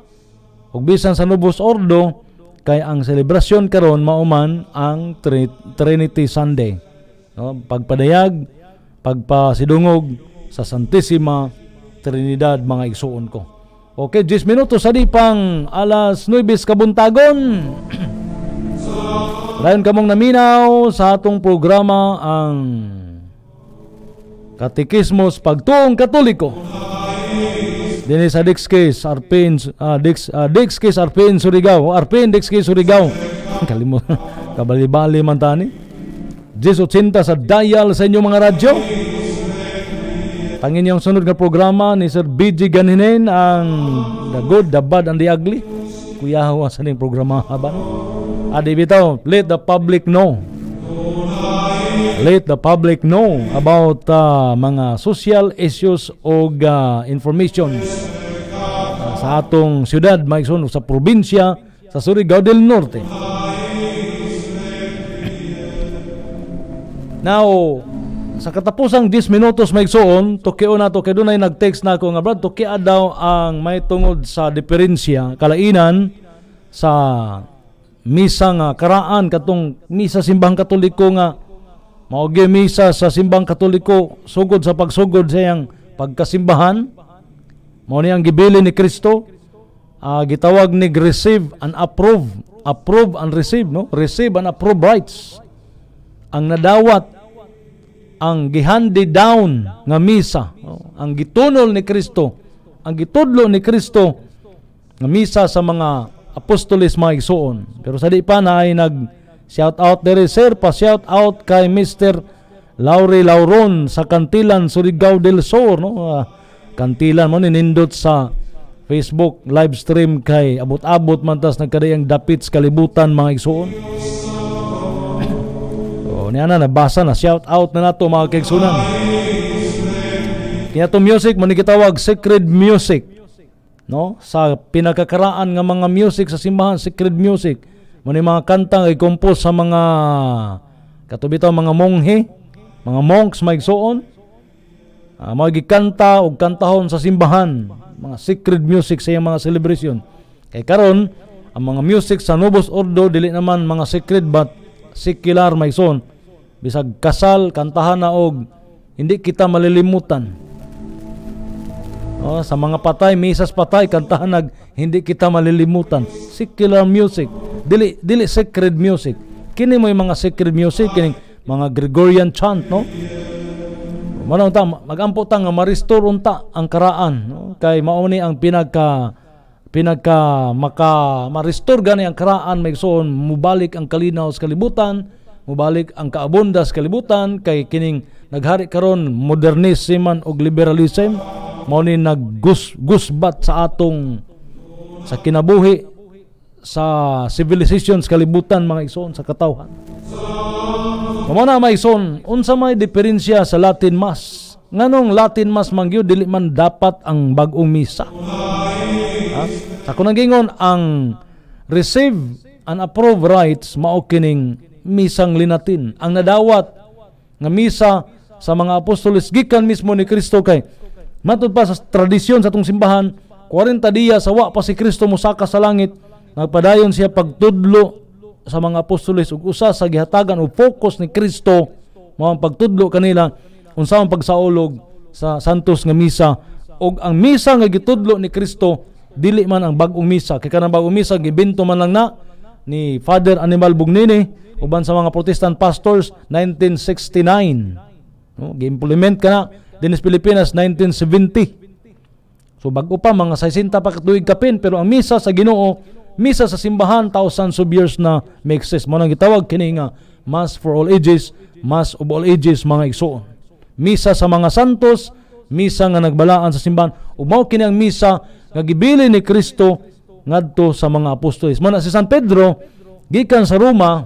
ug bisan sa Nubos Ordo kay ang selebrasyon karon mauman ang Trinity Sunday. No, pagpadayag, pagpasidungog sa Santissima Trinidad mga igsuon ko. Okay, 10 minutos sa dipang alas 9 kabuntagon. Layon kamong naminaw sa atong programa ang Katikismos Pagtuong Katoliko. Dini sa Dixkis Arpin uh, Dix uh, ah, Dixkis Arpin Surigao, Arpin Dixkis Surigao. Kalimot kabali-bali man tani. 10:80 sa dial sa inyo mga radyo. Ang inyong sunod nga programa ni Sir BG Ganhinen ang The Good, The Bad, and The Ugly. Kuya hawa sa ning programa haban. Adi bitaw, let the public know. Let the public know about uh, mga social issues o uh, ah, information uh, sa atong syudad, maigsoon sa probinsya, sa Surigao del Norte. Now, sa katapusang 10 minutos may soon, tokeo na to kay dunay nag-text na ako nga brad, tokea daw ang may tungod sa diferensya kalainan sa misa nga karaan katong misa simbang katoliko nga mao misa sa simbang katoliko sugod sa pagsugod sa yang pagkasimbahan mao ni ang gibili ni Kristo uh, gitawag ni receive and approve approve and receive no receive and approve rights ang nadawat ang gihandi down nga misa, ang gitunol ni Kristo, ang gitudlo ni Kristo nga misa sa mga apostoles mga igsuon. Pero sa di pa na ay nag shout out dere sir pa shout out kay Mr. Lauri Lauron sa Kantilan Surigao del Sur no. Uh, Kantilan mo ninindot sa Facebook live stream kay abot-abot man tas nagkadayang dapit sa kalibutan mga igsuon. O niya na nabasa na shout out na nato mga kegsunan. Kaya to music man gitawag sacred music. No? Sa pinakakaraan nga mga music sa simbahan, sacred music. Muna mga kantang ay compose sa mga katubito mga monghe, mga monks maigsuon. Uh, ah, mga gikanta o kantahon sa simbahan, mga sacred music sa mga celebration. Kay karon ang mga music sa Novus Ordo dili naman mga sacred but secular maigsoon bisag kasal kantahan na og hindi kita malilimutan oh, sa mga patay misas patay kantahan nag hindi kita malilimutan secular music dili dili sacred music kini mo mga sacred music kining mga Gregorian chant no Mano ta magampo ta nga ma-restore unta ang karaan no? kay mao ni ang pinagka pinagka maka ma-restore gani ang karaan may soon mubalik ang kalinaw sa kalibutan mubalik ang kaabunda kalibutan kay kining naghari karon modernism man og liberalism mao ni naggusbat sa atong sa kinabuhi sa civilization kalibutan mga igsoon sa katawhan. Mao na may ison unsa may diferensya sa Latin mass? Nganong Latin mass mangyo dili man dapat ang bag-ong misa. Ha? Sa kunang gingon ang receive and approve rights mao kining misang linatin. Ang nadawat nga misa sa mga apostolis gikan mismo ni Kristo kay matud pa sa tradisyon sa atong simbahan 40 diya sa wa pa si Kristo mosaka sa langit nagpadayon siya pagtudlo sa mga apostolis ug usa sa gihatagan o focus ni Kristo mao ang pagtudlo kanila unsa ang pagsaulog sa santos nga misa ug ang misa nga gitudlo ni Kristo dili man ang bag-ong misa kay kanang bag-ong misa gibinto man lang na ni Father Animal Bugnini uban sa mga Protestant pastors 1969 no gi-implement kana dinis Pilipinas 1970 so bag-o pa mga 60 pa katuig kapin pero ang misa sa Ginoo misa sa simbahan thousands of years na mixes exist mo nang gitawag kini nga mass for all ages mass of all ages mga igsoon misa sa mga santos misa nga nagbalaan sa simbahan ug kini ang misa nga gibili ni Kristo ngadto sa mga apostoles. Mana si San Pedro gikan sa Roma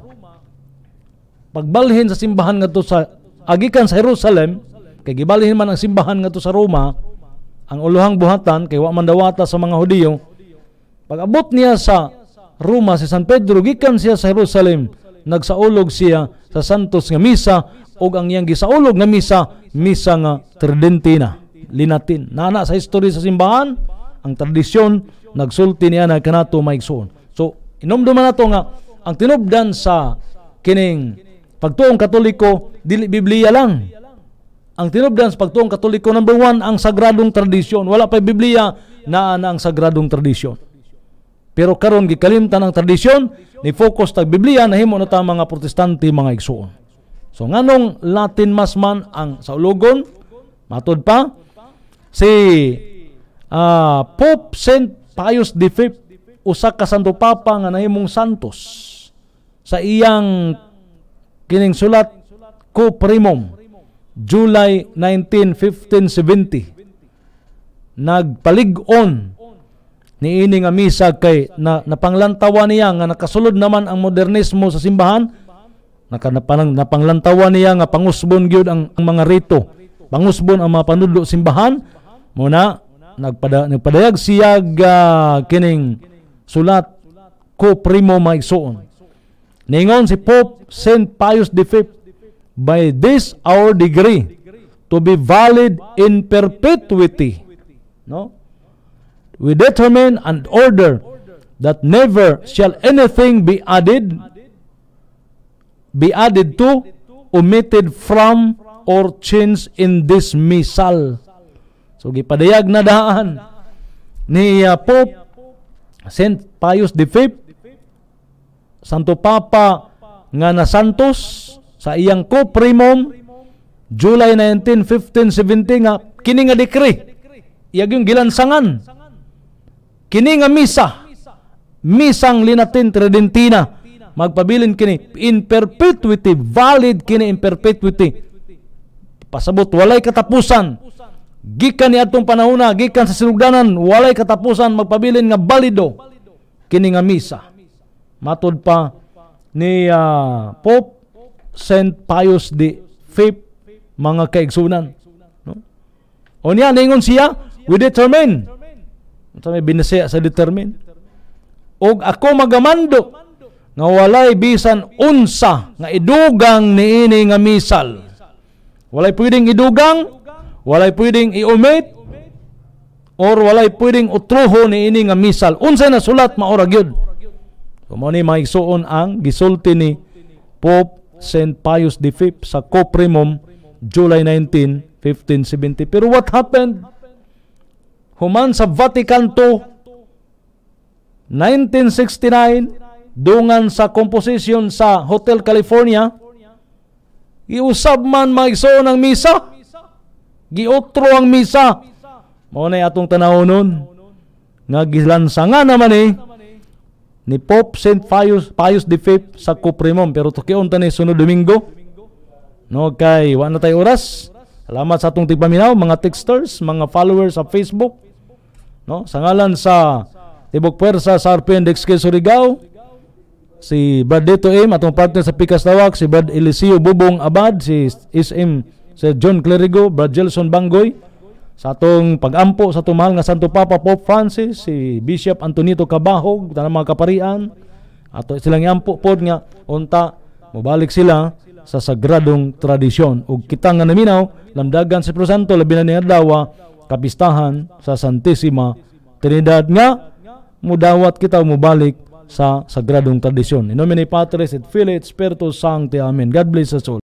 pagbalhin sa simbahan ngadto sa agikan sa Jerusalem kay gibalhin man ang simbahan ngadto sa Roma ang ulohang buhatan kay wa man dawata sa mga Hudiyo pagabot niya sa Roma si San Pedro gikan siya sa Jerusalem nagsaulog siya sa Santos nga misa ug ang iyang gisaulog nga misa misa nga Tridentina linatin nana sa history sa simbahan ang tradisyon nagsulti niya na kanato maigsoon so inomduman nato nga ang tinubdan sa kining Pagtuong Katoliko, dili Biblia lang. Ang tinubdan sa pagtuong Katoliko, number one, ang sagradong tradisyon. Wala pa Biblia, naa na ang sagradong tradisyon. Pero karon gikalimtan ang tradisyon, ni focus tag Biblia na himo na ta mga protestante mga igsuon. So nganong Latin mas man ang saulogon matod pa si uh, Pope Saint Pius V usa ka Santo Papa nga nahimong santos sa iyang kining sulat ko primum July 19, 1570 nagpalig-on ni ini nga misa kay na napanglantawan niya nga nakasulod naman ang modernismo sa simbahan naka napanang, napanglantawan niya nga pangusbon gyud ang, ang mga rito pangusbon ang mga panudlo simbahan muna nagpada nagpadayag siya uh, kining sulat ko primo maigsuon Ningon si Pope St. Pius V, By this our degree to be valid in perpetuity, no? we determine and order that never shall anything be added, be added to, omitted from, or changed in this missal. So, gipadayag na daan ni uh, Pope St. Pius V Santo Papa nga Santos sa iyang co-primum July 19, 1570 nga kini nga dekre iyag yung gilansangan kini nga misa misang linatin tridentina magpabilin kini in perpetuity valid kini in perpetuity pasabot walay katapusan gikan ni atong panahona gikan sa sinugdanan walay katapusan magpabilin nga balido kini nga misa Matod pa ni uh, Pope St. Pius the Fifth mga kaigsunan. No? O niya, ningon siya, we determine. Ito may binasiya sa determine. Og ako magamando nga walay bisan unsa nga idugang niini nga misal. Walay pwedeng idugang, walay pwedeng i or walay pwedeng utruho ni ini nga misal unsa na sulat maora gyud Kumo ni maigsuon ang gisulti ni Pope St. Pius V sa Copremum July 19, 1570. Pero what happened? Human sa Vatican II, 1969, dungan sa composition sa Hotel California, giusab man maigsoon ang misa, giotro ang misa. Mao na atong tanawon nun, nga gilansangan naman eh, ni Pope Saint Pius, Pius V sa Kupremon. Pero tukion ta ni sunod Domingo. No, kay wa na tayo oras. Salamat sa atong tigpaminaw, mga texters, mga followers sa Facebook. No, sa ngalan sa Tibok Pwersa sa RPN Surigao, si Brad Dito M, atong partner sa Pikas Tawak, si Brad Eliseo Bubong Abad, si SM Sir John Clerigo, Brad Jelson Bangoy, sa atong pagampo sa tumal nga Santo Papa Pope Francis si Bishop Antonito Cabahog tanang mga kaparian ato silang iampo pod nga unta mobalik sila sa sagradong tradisyon ug kita nga naminaw lamdagan si Prosanto Santo labi na ni adlaw kapistahan sa Santissima Trinidad nga mudawat kita mobalik sa sagradong tradisyon. In nomine Patris et Filii et Spiritus Sancti. Amen. God bless us all.